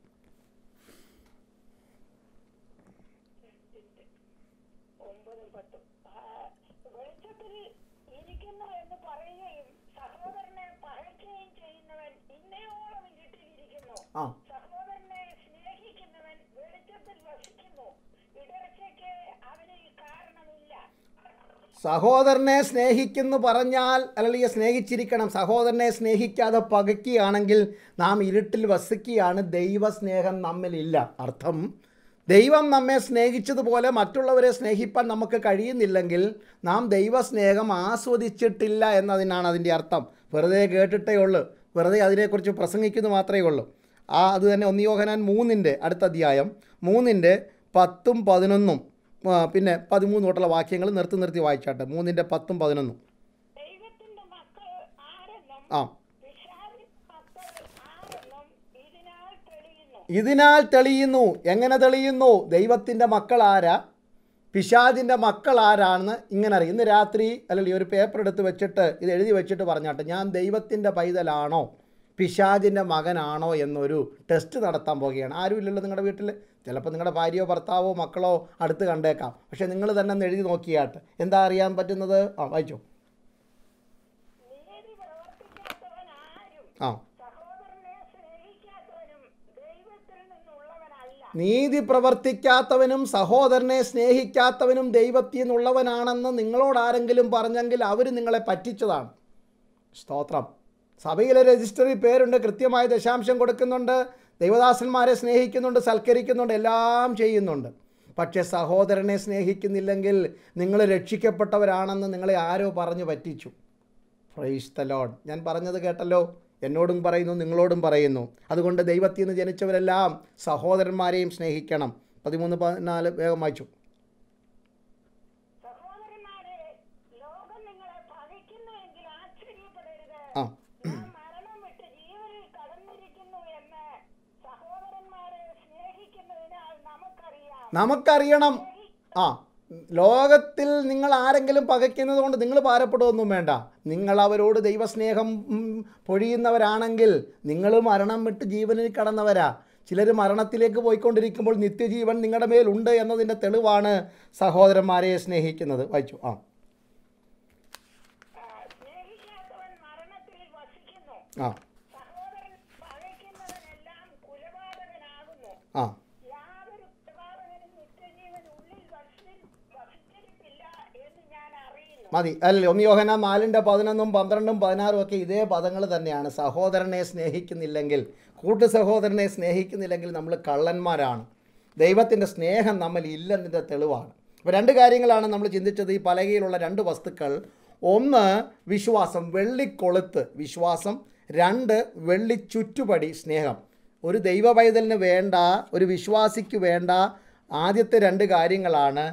സഹോദരനെ സ്നേഹിക്കുന്നു പറഞ്ഞാൽ അല്ലെങ്കിൽ സ്നേഹിച്ചിരിക്കണം സഹോദരനെ സ്നേഹിക്കാതെ പകയ്ക്കുകയാണെങ്കിൽ നാം ഇരുട്ടിൽ വസിക്കുകയാണ് ദൈവസ്നേഹം നമ്മിലില്ല അർത്ഥം ദൈവം നമ്മെ സ്നേഹിച്ചതുപോലെ മറ്റുള്ളവരെ സ്നേഹിപ്പാൻ നമുക്ക് കഴിയുന്നില്ലെങ്കിൽ നാം ദൈവസ്നേഹം ആസ്വദിച്ചിട്ടില്ല എന്നതിനാണ് അതിൻ്റെ അർത്ഥം വെറുതെ കേട്ടിട്ടേ ഉള്ളൂ വെറുതെ അതിനെക്കുറിച്ച് പ്രസംഗിക്കുന്നു മാത്രമേ ഉള്ളൂ ആ അത് തന്നെ ഒന്നിയോഹനാൻ മൂന്നിൻ്റെ അടുത്ത അധ്യായം മൂന്നിൻ്റെ പത്തും പതിനൊന്നും പിന്നെ പതിമൂന്ന് തൊട്ടുള്ള വാക്യങ്ങൾ നിർത്തി നിർത്തി വായിച്ചാട്ടെ മൂന്നിൻ്റെ പത്തും പതിനൊന്നും ആ ഇതിനാൽ തെളിയുന്നു എങ്ങനെ തെളിയുന്നു ദൈവത്തിൻ്റെ മക്കൾ ആരാ പിശാദിൻ്റെ മക്കൾ ആരാണെന്ന് ഇങ്ങനെ അറിയും ഇന്ന് രാത്രി അല്ലെങ്കിൽ ഒരു പേപ്പർ എടുത്ത് വെച്ചിട്ട് ഇത് എഴുതി വെച്ചിട്ട് പറഞ്ഞാട്ടെ ഞാൻ ദൈവത്തിൻ്റെ പൈതലാണോ പിശാജിൻ്റെ മകനാണോ എന്നൊരു ടെസ്റ്റ് നടത്താൻ പോവുകയാണ് ആരുമില്ലല്ലോ നിങ്ങളുടെ വീട്ടിൽ ചിലപ്പോൾ നിങ്ങളുടെ ഭാര്യയോ ഭർത്താവോ മക്കളോ അടുത്ത് കണ്ടേക്കാം പക്ഷേ നിങ്ങൾ തന്നെ ഒന്ന് എഴുതി നോക്കിയാട്ട് എന്താ അറിയാൻ പറ്റുന്നത് ആ വായിച്ചോ ആ നീതി പ്രവർത്തിക്കാത്തവനും സഹോദരനെ സ്നേഹിക്കാത്തവനും ദൈവത്തിൽ നിന്നുള്ളവനാണെന്ന് നിങ്ങളോട് ആരെങ്കിലും പറഞ്ഞെങ്കിൽ അവർ നിങ്ങളെ പറ്റിച്ചതാണ് സ്തോത്രം സഭയിലെ രജിസ്റ്ററിൽ പേരുണ്ട് കൃത്യമായ ദശാംശം കൊടുക്കുന്നുണ്ട് ദൈവദാസന്മാരെ സ്നേഹിക്കുന്നുണ്ട് സൽക്കരിക്കുന്നുണ്ട് എല്ലാം ചെയ്യുന്നുണ്ട് പക്ഷേ സഹോദരനെ സ്നേഹിക്കുന്നില്ലെങ്കിൽ നിങ്ങൾ രക്ഷിക്കപ്പെട്ടവരാണെന്ന് നിങ്ങളെ ആരോ പറഞ്ഞു പറ്റിച്ചു പ്രൈസ് ദ ഞാൻ പറഞ്ഞത് കേട്ടല്ലോ എന്നോടും പറയുന്നു നിങ്ങളോടും പറയുന്നു അതുകൊണ്ട് ദൈവത്തിൽ നിന്ന് ജനിച്ചവരെല്ലാം സഹോദരന്മാരെയും സ്നേഹിക്കണം പതിമൂന്ന് പതിനാല് വേഗം വായിച്ചു നമുക്കറിയണം ആ ലോകത്തിൽ നിങ്ങൾ ആരെങ്കിലും പകയ്ക്കുന്നത് കൊണ്ട് നിങ്ങൾ ഭാരപ്പെടുകയൊന്നും വേണ്ട നിങ്ങൾ അവരോട് ദൈവസ്നേഹം പൊഴിയുന്നവരാണെങ്കിൽ നിങ്ങൾ മരണം വിട്ട് ജീവനിൽ കടന്നവരാ ചിലർ മരണത്തിലേക്ക് പോയിക്കൊണ്ടിരിക്കുമ്പോൾ നിത്യജീവൻ നിങ്ങളുടെ മേലുണ്ട് എന്നതിൻ്റെ തെളിവാണ് സഹോദരന്മാരെ സ്നേഹിക്കുന്നത് വായിച്ചു ആ ആ ആ മതി അല്ലല്ലോ ഒന്ന് യോഹന നാലിൻ്റെ പതിനൊന്നും പന്ത്രണ്ടും പതിനാറും ഒക്കെ ഇതേ പദങ്ങൾ തന്നെയാണ് സഹോദരനെ സ്നേഹിക്കുന്നില്ലെങ്കിൽ കൂട്ടു സഹോദരനെ സ്നേഹിക്കുന്നില്ലെങ്കിൽ നമ്മൾ കള്ളന്മാരാണ് ദൈവത്തിൻ്റെ സ്നേഹം നമ്മൾ ഇല്ലെന്നതിൻ്റെ തെളിവാണ് അപ്പോൾ രണ്ട് കാര്യങ്ങളാണ് നമ്മൾ ചിന്തിച്ചത് ഈ പലകയിലുള്ള രണ്ട് വസ്തുക്കൾ ഒന്ന് വിശ്വാസം വെള്ളിക്കൊളുത്ത് വിശ്വാസം രണ്ട് വെള്ളി ചുറ്റുപടി സ്നേഹം ഒരു ദൈവ പൈതലിന് വേണ്ട ഒരു വിശ്വാസിക്ക് വേണ്ട ആദ്യത്തെ രണ്ട് കാര്യങ്ങളാണ്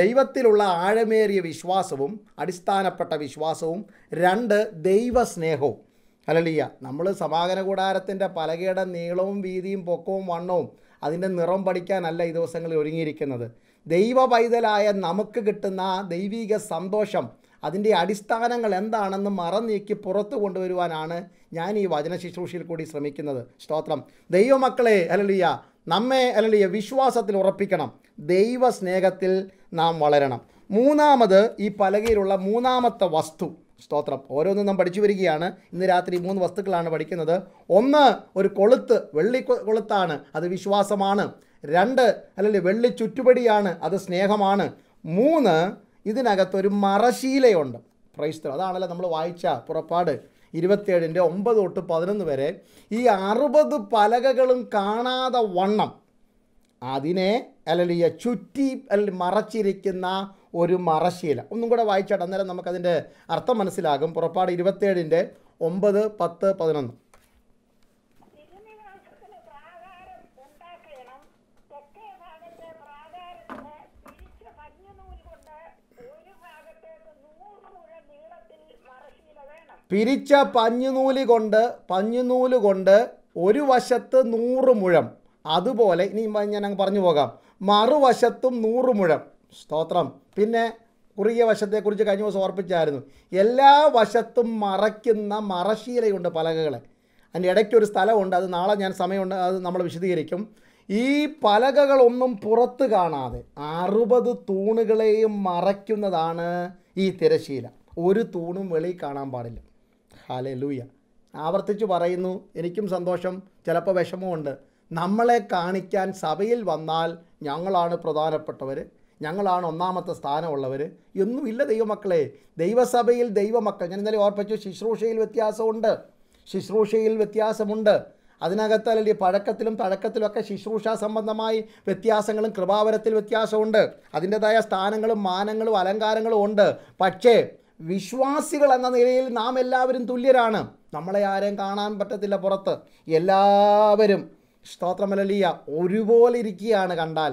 ദൈവത്തിലുള്ള ആഴമേറിയ വിശ്വാസവും അടിസ്ഥാനപ്പെട്ട വിശ്വാസവും രണ്ട് ദൈവസ്നേഹവും അല്ലല്ലിയ നമ്മൾ സമാഗമന കൂടാരത്തിൻ്റെ പലകയുടെ നീളവും വീതിയും പൊക്കവും വണ്ണവും അതിൻ്റെ നിറം പഠിക്കാനല്ല ഈ ദിവസങ്ങളിൽ ഒരുങ്ങിയിരിക്കുന്നത് ദൈവ പൈതലായ നമുക്ക് കിട്ടുന്ന ദൈവിക സന്തോഷം അതിൻ്റെ അടിസ്ഥാനങ്ങൾ എന്താണെന്ന് മറന്നീക്കി പുറത്തു കൊണ്ടുവരുവാനാണ് ഞാൻ ഈ വചന ശുശ്രൂഷയിൽ കൂടി ശ്രമിക്കുന്നത് സ്തോത്രം ദൈവമക്കളെ അലലിയ നമ്മെ അലലിയ വിശ്വാസത്തിൽ ഉറപ്പിക്കണം ദൈവസ്നേഹത്തിൽ നാം വളരണം മൂന്നാമത് ഈ പലകയിലുള്ള മൂന്നാമത്തെ വസ്തു സ്തോത്രം ഓരോന്നും നാം പഠിച്ചു വരികയാണ് ഇന്ന് രാത്രി മൂന്ന് വസ്തുക്കളാണ് പഠിക്കുന്നത് ഒന്ന് ഒരു കൊളുത്ത് വെള്ളി കൊളുത്താണ് അത് വിശ്വാസമാണ് രണ്ട് അല്ലെങ്കിൽ വെള്ളി ചുറ്റുപടിയാണ് അത് സ്നേഹമാണ് മൂന്ന് ഇതിനകത്തൊരു മറശീലയുണ്ട് ക്രൈസ്തവ അതാണല്ലോ നമ്മൾ വായിച്ച പുറപ്പാട് ഇരുപത്തേഴിൻ്റെ ഒമ്പത് തൊട്ട് പതിനൊന്ന് വരെ ഈ അറുപത് പലകകളും കാണാതെ വണ്ണം അതിനെ അല്ലെങ്കിൽ ചുറ്റി അല്ലെങ്കിൽ മറച്ചിരിക്കുന്ന ഒരു മറശീല ഒന്നും കൂടെ വായിച്ചാട്ട് അന്നേരം നമുക്കതിൻ്റെ അർത്ഥം മനസ്സിലാകും പുറപ്പാട് ഇരുപത്തേഴിൻ്റെ ഒമ്പത് പത്ത് പതിനൊന്ന് പിരിച്ച പഞ്ഞുനൂല് കൊണ്ട് പഞ്ഞുനൂല് കൊണ്ട് ഒരു വശത്ത് നൂറ് മുഴം അതുപോലെ ഇനി ഞാൻ അങ്ങ് പറഞ്ഞു പോകാം മറുവശത്തും നൂറ് മുഴം സ്തോത്രം പിന്നെ കുറുകിയ വശത്തെക്കുറിച്ച് കഴിഞ്ഞ ദിവസം ഓർപ്പിച്ചായിരുന്നു എല്ലാ വശത്തും മറയ്ക്കുന്ന മറശീലയുണ്ട് പലകകളെ അതിൻ്റെ ഇടയ്ക്കൊരു സ്ഥലമുണ്ട് അത് നാളെ ഞാൻ സമയമുണ്ട് അത് നമ്മൾ വിശദീകരിക്കും ഈ പലകകളൊന്നും പുറത്ത് കാണാതെ അറുപത് തൂണുകളെയും മറയ്ക്കുന്നതാണ് ഈ തിരശീല ഒരു തൂണും വെളി കാണാൻ പാടില്ല ഹാലെ ലൂയ ആവർത്തിച്ച് പറയുന്നു എനിക്കും സന്തോഷം ചിലപ്പോൾ വിഷമമുണ്ട് നമ്മളെ കാണിക്കാൻ സഭയിൽ വന്നാൽ ഞങ്ങളാണ് പ്രധാനപ്പെട്ടവർ ഞങ്ങളാണ് ഒന്നാമത്തെ സ്ഥാനമുള്ളവർ എന്നുമില്ല ദൈവമക്കളെ ദൈവസഭയിൽ ദൈവമക്കൾ ഞാൻ ഇന്നലെ ഓർപ്പിച്ചു ശുശ്രൂഷയിൽ വ്യത്യാസമുണ്ട് ശുശ്രൂഷയിൽ വ്യത്യാസമുണ്ട് അതിനകത്ത് അല്ലെങ്കിൽ പഴക്കത്തിലും തഴക്കത്തിലൊക്കെ ശുശ്രൂഷ സംബന്ധമായി വ്യത്യാസങ്ങളും കൃപാവരത്തിൽ വ്യത്യാസമുണ്ട് അതിൻ്റെതായ സ്ഥാനങ്ങളും മാനങ്ങളും അലങ്കാരങ്ങളും ഉണ്ട് പക്ഷേ വിശ്വാസികൾ എന്ന നിലയിൽ നാം എല്ലാവരും തുല്യരാണ് നമ്മളെ ആരെയും കാണാൻ പറ്റത്തില്ല പുറത്ത് എല്ലാവരും സ്തോത്രമലലിയ ഒരുപോലെ ഇരിക്കുകയാണ് കണ്ടാൽ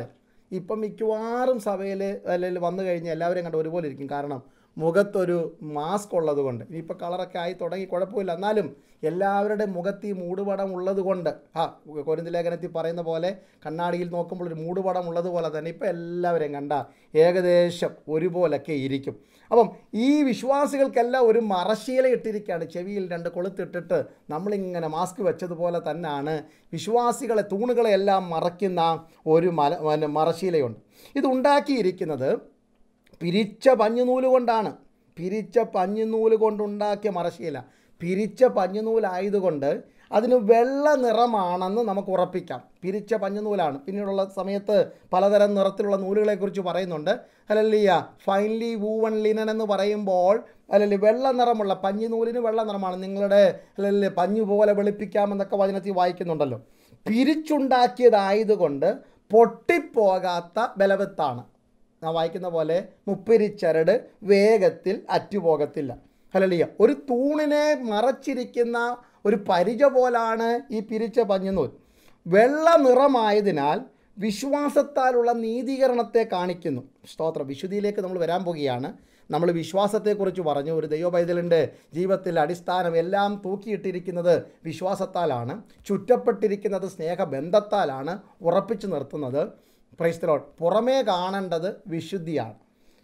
ഇപ്പം മിക്കവാറും സഭയിൽ അല്ലെങ്കിൽ വന്നു കഴിഞ്ഞാൽ എല്ലാവരും കണ്ട് ഒരുപോലെ ഇരിക്കും കാരണം മുഖത്തൊരു മാസ്ക് ഉള്ളത് കൊണ്ട് ഇനിയിപ്പോൾ കളറൊക്കെ ആയി തുടങ്ങി കുഴപ്പമില്ല എന്നാലും എല്ലാവരുടെ മുഖത്ത് ഈ മൂടുപടം ഉള്ളതുകൊണ്ട് ആ ലേഖനത്തിൽ പറയുന്ന പോലെ കണ്ണാടിയിൽ നോക്കുമ്പോൾ ഒരു മൂടുപടം ഉള്ളതുപോലെ തന്നെ ഇപ്പോൾ എല്ലാവരെയും കണ്ട ഏകദേശം ഒരുപോലൊക്കെ ഇരിക്കും അപ്പം ഈ വിശ്വാസികൾക്കെല്ലാം ഒരു മറശീല ഇട്ടിരിക്കുകയാണ് ചെവിയിൽ രണ്ട് കൊളുത്തിട്ടിട്ട് നമ്മളിങ്ങനെ മാസ്ക് വെച്ചതുപോലെ തന്നെയാണ് വിശ്വാസികളെ തൂണുകളെ എല്ലാം മറയ്ക്കുന്ന ഒരു മല മറശീലയുണ്ട് ഇതുണ്ടാക്കിയിരിക്കുന്നത് പിരിച്ച പഞ്ഞുനൂല് കൊണ്ടാണ് പിരിച്ച പഞ്ഞുനൂല് കൊണ്ടുണ്ടാക്കിയ മറശീല പിരിച്ച പഞ്ഞുനൂലായതുകൊണ്ട് അതിന് വെള്ള നിറമാണെന്ന് നമുക്ക് ഉറപ്പിക്കാം പിരിച്ച പഞ്ഞുനൂലാണ് പിന്നീടുള്ള സമയത്ത് പലതരം നിറത്തിലുള്ള നൂലുകളെക്കുറിച്ച് പറയുന്നുണ്ട് അല്ലല്ലിയ ഫൈൻലി വൂവൺ ലിനൻ എന്ന് പറയുമ്പോൾ അല്ലല്ലി വെള്ള നിറമുള്ള പഞ്ഞുനൂലിന് വെള്ള നിറമാണ് നിങ്ങളുടെ അല്ലല്ലി പഞ്ഞു പോലെ വെളുപ്പിക്കാമെന്നൊക്കെ വചനത്തിൽ വായിക്കുന്നുണ്ടല്ലോ പിരിച്ചുണ്ടാക്കിയതായതുകൊണ്ട് പൊട്ടിപ്പോകാത്ത ബലവത്താണ് ഞാൻ വായിക്കുന്ന പോലെ മുപ്പിരിച്ചരട് വേഗത്തിൽ അറ്റുപോകത്തില്ല ഹലലിയ ഒരു തൂണിനെ മറച്ചിരിക്കുന്ന ഒരു പരിച പോലാണ് ഈ പിരിച്ച പഞ്ഞുനൂൽ വെള്ള നിറമായതിനാൽ വിശ്വാസത്താലുള്ള നീതീകരണത്തെ കാണിക്കുന്നു സ്തോത്ര വിശുദ്ധിയിലേക്ക് നമ്മൾ വരാൻ പോകുകയാണ് നമ്മൾ വിശ്വാസത്തെക്കുറിച്ച് പറഞ്ഞു ഒരു ദൈവബൈതലിൻ്റെ ജീവിതത്തിൽ അടിസ്ഥാനം എല്ലാം തൂക്കിയിട്ടിരിക്കുന്നത് വിശ്വാസത്താലാണ് ചുറ്റപ്പെട്ടിരിക്കുന്നത് സ്നേഹബന്ധത്താലാണ് ഉറപ്പിച്ചു നിർത്തുന്നത് ക്രൈസ്തലോട്ട് പുറമേ കാണേണ്ടത് വിശുദ്ധിയാണ്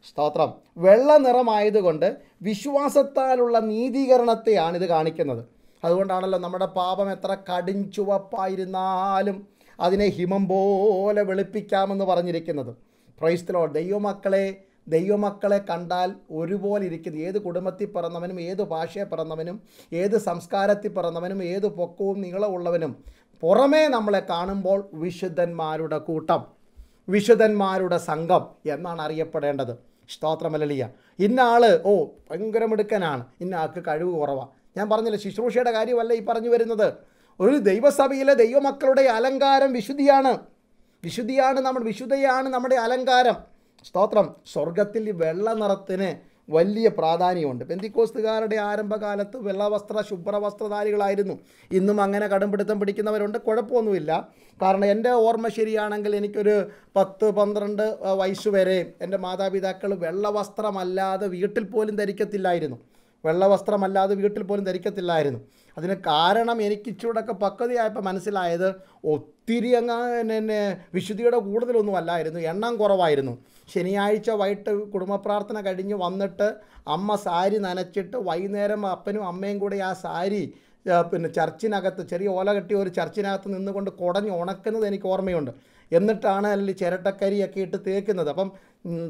സ്തോത്രം വെള്ള നിറമായതുകൊണ്ട് വിശ്വാസത്താലുള്ള നീതീകരണത്തെയാണ് ഇത് കാണിക്കുന്നത് അതുകൊണ്ടാണല്ലോ നമ്മുടെ പാപം എത്ര കടും ചുവപ്പായിരുന്നാലും അതിനെ ഹിമം പോലെ വെളുപ്പിക്കാമെന്ന് പറഞ്ഞിരിക്കുന്നത് പ്രൈസ്തലോ ദൈവമക്കളെ ദൈവമക്കളെ കണ്ടാൽ ഒരുപോലെ ഇരിക്കുന്നു ഏത് കുടുംബത്തിൽ പിറന്നവനും ഏത് ഭാഷയെ പിറന്നവനും ഏത് സംസ്കാരത്തിൽ പിറന്നവനും ഏത് പൊക്കവും നീളമുള്ളവനും പുറമേ നമ്മളെ കാണുമ്പോൾ വിശുദ്ധന്മാരുടെ കൂട്ടം വിശുദ്ധന്മാരുടെ സംഘം എന്നാണ് അറിയപ്പെടേണ്ടത് സ്തോത്രമലലിയ ഇന്ന ആള് ഓ ഭയങ്കര മിടുക്കനാണ് ഇന്ന ആൾക്ക് കഴിവ് കുറവാണ് ഞാൻ പറഞ്ഞില്ല ശുശ്രൂഷയുടെ കാര്യമല്ല ഈ പറഞ്ഞു വരുന്നത് ഒരു ദൈവസഭയിലെ ദൈവമക്കളുടെ അലങ്കാരം വിശുദ്ധിയാണ് വിശുദ്ധിയാണ് നമ്മൾ വിശുദ്ധയാണ് നമ്മുടെ അലങ്കാരം സ്തോത്രം സ്വർഗത്തിൽ വെള്ള നിറത്തിന് വലിയ പ്രാധാന്യമുണ്ട് പെന്തിക്കോസ്തുകാരുടെ ആരംഭകാലത്ത് വെള്ളവസ്ത്ര ശുഭ്രവസ്ത്രധാരികളായിരുന്നു ഇന്നും അങ്ങനെ കടുംപിടുത്തം പിടിക്കുന്നവരുണ്ട് കുഴപ്പമൊന്നുമില്ല കാരണം എൻ്റെ ഓർമ്മ ശരിയാണെങ്കിൽ എനിക്കൊരു പത്ത് പന്ത്രണ്ട് വയസ്സ് വരെ എൻ്റെ മാതാപിതാക്കൾ വെള്ളവസ്ത്രമല്ലാതെ വീട്ടിൽ പോലും ധരിക്കത്തില്ലായിരുന്നു വെള്ളവസ്ത്രമല്ലാതെ വീട്ടിൽ പോലും ധരിക്കത്തില്ലായിരുന്നു അതിന് കാരണം എനിക്ക് ഇച്ചിരൂടെയൊക്കെ പക്വതയായപ്പോൾ മനസ്സിലായത് ഒത്തിരി അങ്ങ് പിന്നെ വിശുദ്ധിയുടെ കൂടുതലൊന്നും അല്ലായിരുന്നു എണ്ണം കുറവായിരുന്നു ശനിയാഴ്ച വൈകിട്ട് കുടുംബപ്രാർത്ഥന കഴിഞ്ഞ് വന്നിട്ട് അമ്മ സാരി നനച്ചിട്ട് വൈകുന്നേരം അപ്പനും അമ്മയും കൂടെ ആ സാരി പിന്നെ ചർച്ചിനകത്ത് ചെറിയ ഓല കെട്ടി ഒരു ചർച്ചിനകത്ത് നിന്നുകൊണ്ട് കുടഞ്ഞ് ഉണക്കുന്നത് എനിക്ക് ഓർമ്മയുണ്ട് എന്നിട്ടാണ് അതിൽ ചിരട്ടക്കരിയൊക്കെ ഇട്ട് തേക്കുന്നത് അപ്പം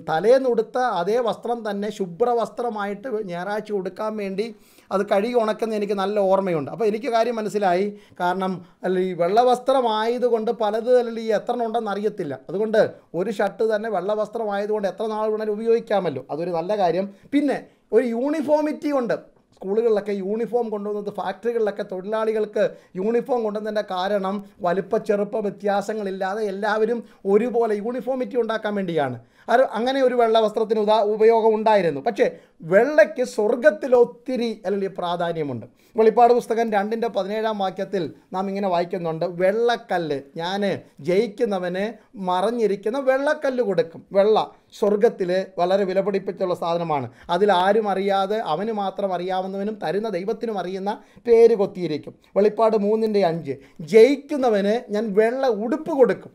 തലേന്നുടുത്ത അതേ വസ്ത്രം തന്നെ ശുഭ്ര വസ്ത്രമായിട്ട് ഞായറാഴ്ച ഉടുക്കാൻ വേണ്ടി അത് കഴുകി ഉണക്കുന്ന എനിക്ക് നല്ല ഓർമ്മയുണ്ട് അപ്പോൾ എനിക്ക് കാര്യം മനസ്സിലായി കാരണം അല്ല ഈ വെള്ളവസ്ത്രമായതുകൊണ്ട് പലത് അല്ലെങ്കിൽ ഈ എത്ര ഉണ്ടെന്ന് അറിയത്തില്ല അതുകൊണ്ട് ഒരു ഷർട്ട് തന്നെ വെള്ളവസ്ത്രമായതുകൊണ്ട് എത്ര നാൾ വേണമെങ്കിലും ഉപയോഗിക്കാമല്ലോ അതൊരു നല്ല കാര്യം പിന്നെ ഒരു യൂണിഫോമിറ്റി ഉണ്ട് സ്കൂളുകളിലൊക്കെ യൂണിഫോം കൊണ്ടുവന്നത് ഫാക്ടറികളിലൊക്കെ തൊഴിലാളികൾക്ക് യൂണിഫോം കൊണ്ടുവന്നതിൻ്റെ കാരണം വലുപ്പ ചെറുപ്പ വ്യത്യാസങ്ങളില്ലാതെ എല്ലാവരും ഒരുപോലെ യൂണിഫോമിറ്റി ഉണ്ടാക്കാൻ വേണ്ടിയാണ് അത് അങ്ങനെ ഒരു വെള്ള വസ്ത്രത്തിന് ഉദാ ഉപയോഗം ഉണ്ടായിരുന്നു പക്ഷേ വെള്ളയ്ക്ക് സ്വർഗത്തിൽ ഒത്തിരി അല്ലെങ്കിൽ പ്രാധാന്യമുണ്ട് വെളിപ്പാട് പുസ്തകം രണ്ടിൻ്റെ പതിനേഴാം വാക്യത്തിൽ നാം ഇങ്ങനെ വായിക്കുന്നുണ്ട് വെള്ളക്കല്ല് ഞാൻ ജയിക്കുന്നവന് മറഞ്ഞിരിക്കുന്ന വെള്ളക്കല്ല് കൊടുക്കും വെള്ള സ്വർഗത്തിൽ വളരെ വിലപിടിപ്പിച്ചുള്ള സാധനമാണ് അതിൽ ആരും അറിയാതെ അവന് മാത്രം അറിയാവുന്നവനും തരുന്ന ദൈവത്തിനും അറിയുന്ന പേര് കൊത്തിയിരിക്കും വെളിപ്പാട് മൂന്നിൻ്റെ അഞ്ച് ജയിക്കുന്നവന് ഞാൻ വെള്ള ഉടുപ്പ് കൊടുക്കും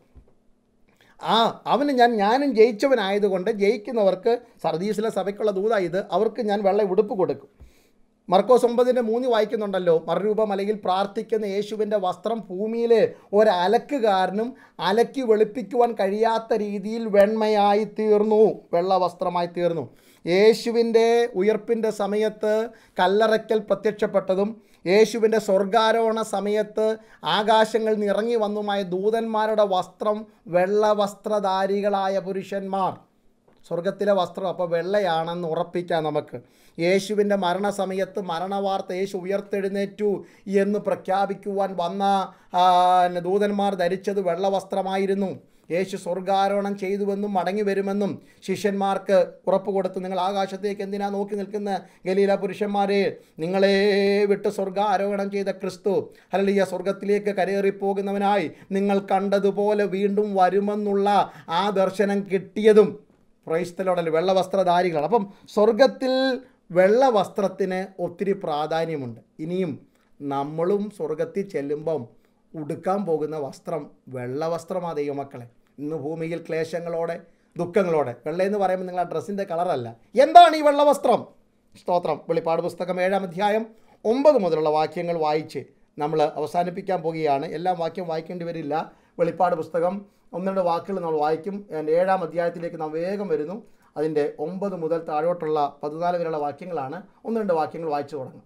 ആ അവന് ഞാൻ ഞാനും ജയിച്ചവനായതുകൊണ്ട് ജയിക്കുന്നവർക്ക് സർദീസിലെ സഭയ്ക്കുള്ള ദൂതായത് അവർക്ക് ഞാൻ വെള്ള ഉടുപ്പ് കൊടുക്കും മർക്കോസ് ഒമ്പതിൻ്റെ മൂന്ന് വായിക്കുന്നുണ്ടല്ലോ മറുരൂപം അല്ലെങ്കിൽ പ്രാർത്ഥിക്കുന്ന യേശുവിൻ്റെ വസ്ത്രം ഭൂമിയിൽ ഒരലക്കുകാരനും അലക്കി വെളുപ്പിക്കുവാൻ കഴിയാത്ത രീതിയിൽ വെണ്മയായി തീർന്നു വെള്ള വസ്ത്രമായി തീർന്നു യേശുവിൻ്റെ ഉയർപ്പിൻ്റെ സമയത്ത് കല്ലറയ്ക്കൽ പ്രത്യക്ഷപ്പെട്ടതും യേശുവിൻ്റെ സ്വർഗാരോഹണ സമയത്ത് ആകാശങ്ങൾ നിറങ്ങി വന്നുമായ ദൂതന്മാരുടെ വസ്ത്രം വെള്ള വസ്ത്രധാരികളായ പുരുഷന്മാർ സ്വർഗത്തിലെ വസ്ത്രം അപ്പോൾ വെള്ളയാണെന്ന് ഉറപ്പിക്കാം നമുക്ക് യേശുവിൻ്റെ മരണസമയത്ത് മരണവാർത്ത യേശു ഉയർത്തെഴുന്നേറ്റു എന്ന് പ്രഖ്യാപിക്കുവാൻ വന്ന ദൂതന്മാർ ധരിച്ചത് വെള്ള വസ്ത്രമായിരുന്നു യേശു സ്വർഗാരോഹണം ചെയ്തുവെന്നും മടങ്ങി വരുമെന്നും ശിഷ്യന്മാർക്ക് ഉറപ്പ് കൊടുത്ത് നിങ്ങൾ ആകാശത്തേക്ക് എന്തിനാ നോക്കി നിൽക്കുന്ന ഗലീല പുരുഷന്മാരെ നിങ്ങളെ വിട്ട് സ്വർഗാരോഹണം ചെയ്ത ക്രിസ്തു അല്ലെങ്കിൽ സ്വർഗത്തിലേക്ക് കരയേറിപ്പോകുന്നവനായി നിങ്ങൾ കണ്ടതുപോലെ വീണ്ടും വരുമെന്നുള്ള ആ ദർശനം കിട്ടിയതും ക്രൈസ്തലോടല്ല വെള്ളവസ്ത്രധാരികളാണ് അപ്പം സ്വർഗത്തിൽ വെള്ളവസ്ത്രത്തിന് ഒത്തിരി പ്രാധാന്യമുണ്ട് ഇനിയും നമ്മളും സ്വർഗത്തിൽ ചെല്ലുമ്പം ഉടുക്കാൻ പോകുന്ന വസ്ത്രം വെള്ള വസ്ത്രമാണ് ദൈവമക്കളെ ഇന്ന് ഭൂമിയിൽ ക്ലേശങ്ങളോടെ ദുഃഖങ്ങളോടെ വെള്ളയെന്ന് പറയുമ്പോൾ നിങ്ങൾ ആ ഡ്രസ്സിൻ്റെ കളറല്ല എന്താണ് ഈ വെള്ള വസ്ത്രം സ്തോത്രം വെളിപ്പാട് പുസ്തകം ഏഴാം അധ്യായം ഒമ്പത് മുതലുള്ള വാക്യങ്ങൾ വായിച്ച് നമ്മൾ അവസാനിപ്പിക്കാൻ പോകുകയാണ് എല്ലാ വാക്യം വായിക്കേണ്ടി വരില്ല വെളിപ്പാട് പുസ്തകം ഒന്ന് രണ്ട് വാക്കുകൾ നമ്മൾ വായിക്കും ഏഴാം അധ്യായത്തിലേക്ക് നാം വേഗം വരുന്നു അതിൻ്റെ ഒമ്പത് മുതൽ താഴോട്ടുള്ള പതിനാല് വരെയുള്ള വാക്യങ്ങളാണ് ഒന്ന് രണ്ട് വാക്യങ്ങൾ വായിച്ചു തുടങ്ങും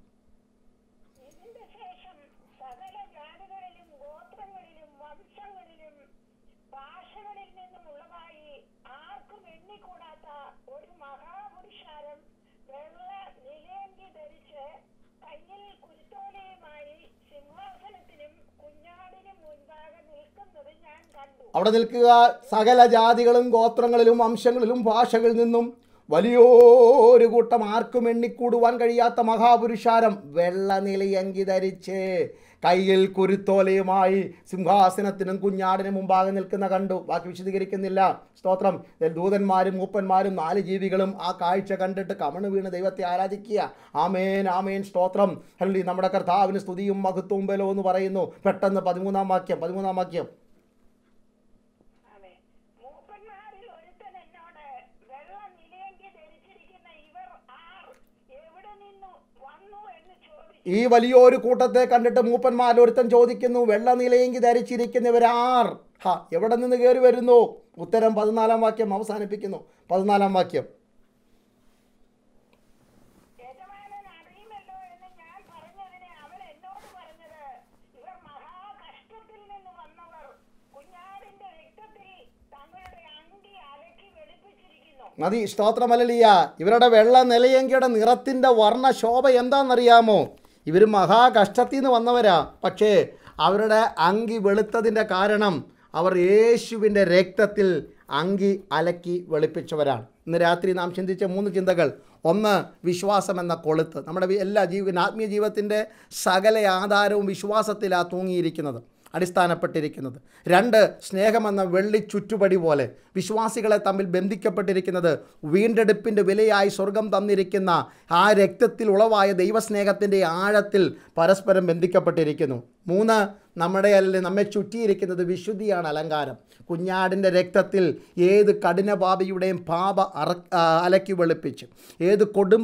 അവിടെ നിൽക്കുക സകല ജാതികളും ഗോത്രങ്ങളിലും വംശങ്ങളിലും ഭാഷകളിൽ നിന്നും വലിയൊരു കൂട്ടം ആർക്കും എണ്ണിക്കൂടുവാൻ കഴിയാത്ത മഹാപുരുഷാരം വെള്ളനിലയങ്കി ധരിച്ച് കയ്യിൽ കുരുത്തോലയുമായി സിംഹാസനത്തിനും കുഞ്ഞാടിനും മുമ്പാകെ നിൽക്കുന്ന കണ്ടു ബാക്കി വിശദീകരിക്കുന്നില്ല സ്തോത്രം ദൂതന്മാരും മൂപ്പന്മാരും നാല് ജീവികളും ആ കാഴ്ച കണ്ടിട്ട് കമണ് വീണ് ദൈവത്തെ ആരാധിക്കുക ആമേൻ ആമേൻ സ്തോത്രം അല്ലി നമ്മുടെ കർത്താവിന് സ്തുതിയും മഹത്വവും ബലവും എന്ന് പറയുന്നു പെട്ടെന്ന് പതിമൂന്നാം വാക്യം പതിമൂന്നാം വാക്യം ഈ വലിയൊരു കൂട്ടത്തെ കണ്ടിട്ട് മൂപ്പന്മാർ ഒരുത്തൻ ചോദിക്കുന്നു വെള്ളനിലയെങ്കിൽ ധരിച്ചിരിക്കുന്നവരാർ ഹാ എവിടെ നിന്ന് കയറി വരുന്നു ഉത്തരം പതിനാലാം വാക്യം അവസാനിപ്പിക്കുന്നു പതിനാലാം വാക്യം നദി സ്തോത്രമല്ലിയ ഇവരുടെ വെള്ള നിലയങ്കിയുടെ നിറത്തിൻ്റെ വർണ്ണ ശോഭ എന്താണെന്നറിയാമോ ഇവർ മഹാകഷ്ടത്തിൽ നിന്ന് വന്നവരാ പക്ഷേ അവരുടെ അങ്കി വെളുത്തതിൻ്റെ കാരണം അവർ യേശുവിൻ്റെ രക്തത്തിൽ അങ്കി അലക്കി വെളുപ്പിച്ചവരാണ് ഇന്ന് രാത്രി നാം ചിന്തിച്ച മൂന്ന് ചിന്തകൾ ഒന്ന് വിശ്വാസം എന്ന കൊളുത്ത് നമ്മുടെ എല്ലാ ജീവി ആത്മീയ ജീവിതത്തിൻ്റെ സകല ആധാരവും വിശ്വാസത്തിലാണ് തൂങ്ങിയിരിക്കുന്നത് അടിസ്ഥാനപ്പെട്ടിരിക്കുന്നത് രണ്ട് സ്നേഹമെന്ന വെള്ളി ചുറ്റുപടി പോലെ വിശ്വാസികളെ തമ്മിൽ ബന്ധിക്കപ്പെട്ടിരിക്കുന്നത് വീണ്ടെടുപ്പിൻ്റെ വിലയായി സ്വർഗം തന്നിരിക്കുന്ന ആ രക്തത്തിൽ ഉളവായ ദൈവസ്നേഹത്തിൻ്റെ ആഴത്തിൽ പരസ്പരം ബന്ധിക്കപ്പെട്ടിരിക്കുന്നു മൂന്ന് നമ്മുടെ അല്ല നമ്മെ ചുറ്റിയിരിക്കുന്നത് വിശുദ്ധിയാണ് അലങ്കാരം കുഞ്ഞാടിൻ്റെ രക്തത്തിൽ ഏത് കഠിനപാപിയുടെയും പാപ അറ അലക്കി വെളുപ്പിച്ച് ഏത് കൊടും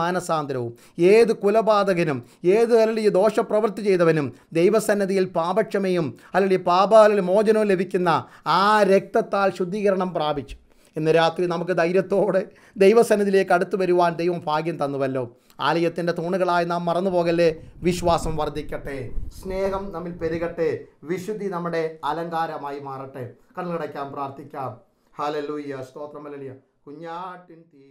മാനസാന്തരവും ഏത് കുലപാതകനും ഏത് അല്ലെങ്കിൽ ദോഷപ്രവൃത്തി ചെയ്തവനും ദൈവസന്നദ്ധിയിൽ പാപക്ഷമയും അല്ലെങ്കിൽ പാപ അല്ലെങ്കിൽ മോചനവും ലഭിക്കുന്ന ആ രക്തത്താൽ ശുദ്ധീകരണം പ്രാപിച്ചു ഇന്ന് രാത്രി നമുക്ക് ധൈര്യത്തോടെ ദൈവസന്നിധിയിലേക്ക് അടുത്തു വരുവാൻ ദൈവം ഭാഗ്യം തന്നുവല്ലോ ആലയത്തിൻ്റെ തൂണുകളായി നാം മറന്നു പോകല്ലേ വിശ്വാസം വർദ്ധിക്കട്ടെ സ്നേഹം നമ്മിൽ പെരുകട്ടെ വിശുദ്ധി നമ്മുടെ അലങ്കാരമായി മാറട്ടെ കണ്ണടയ്ക്കാം പ്രാർത്ഥിക്കാം ഹാലലൂയ്യ സ്തോത്രമലിയ കുഞ്ഞാട്ടിൻ തീ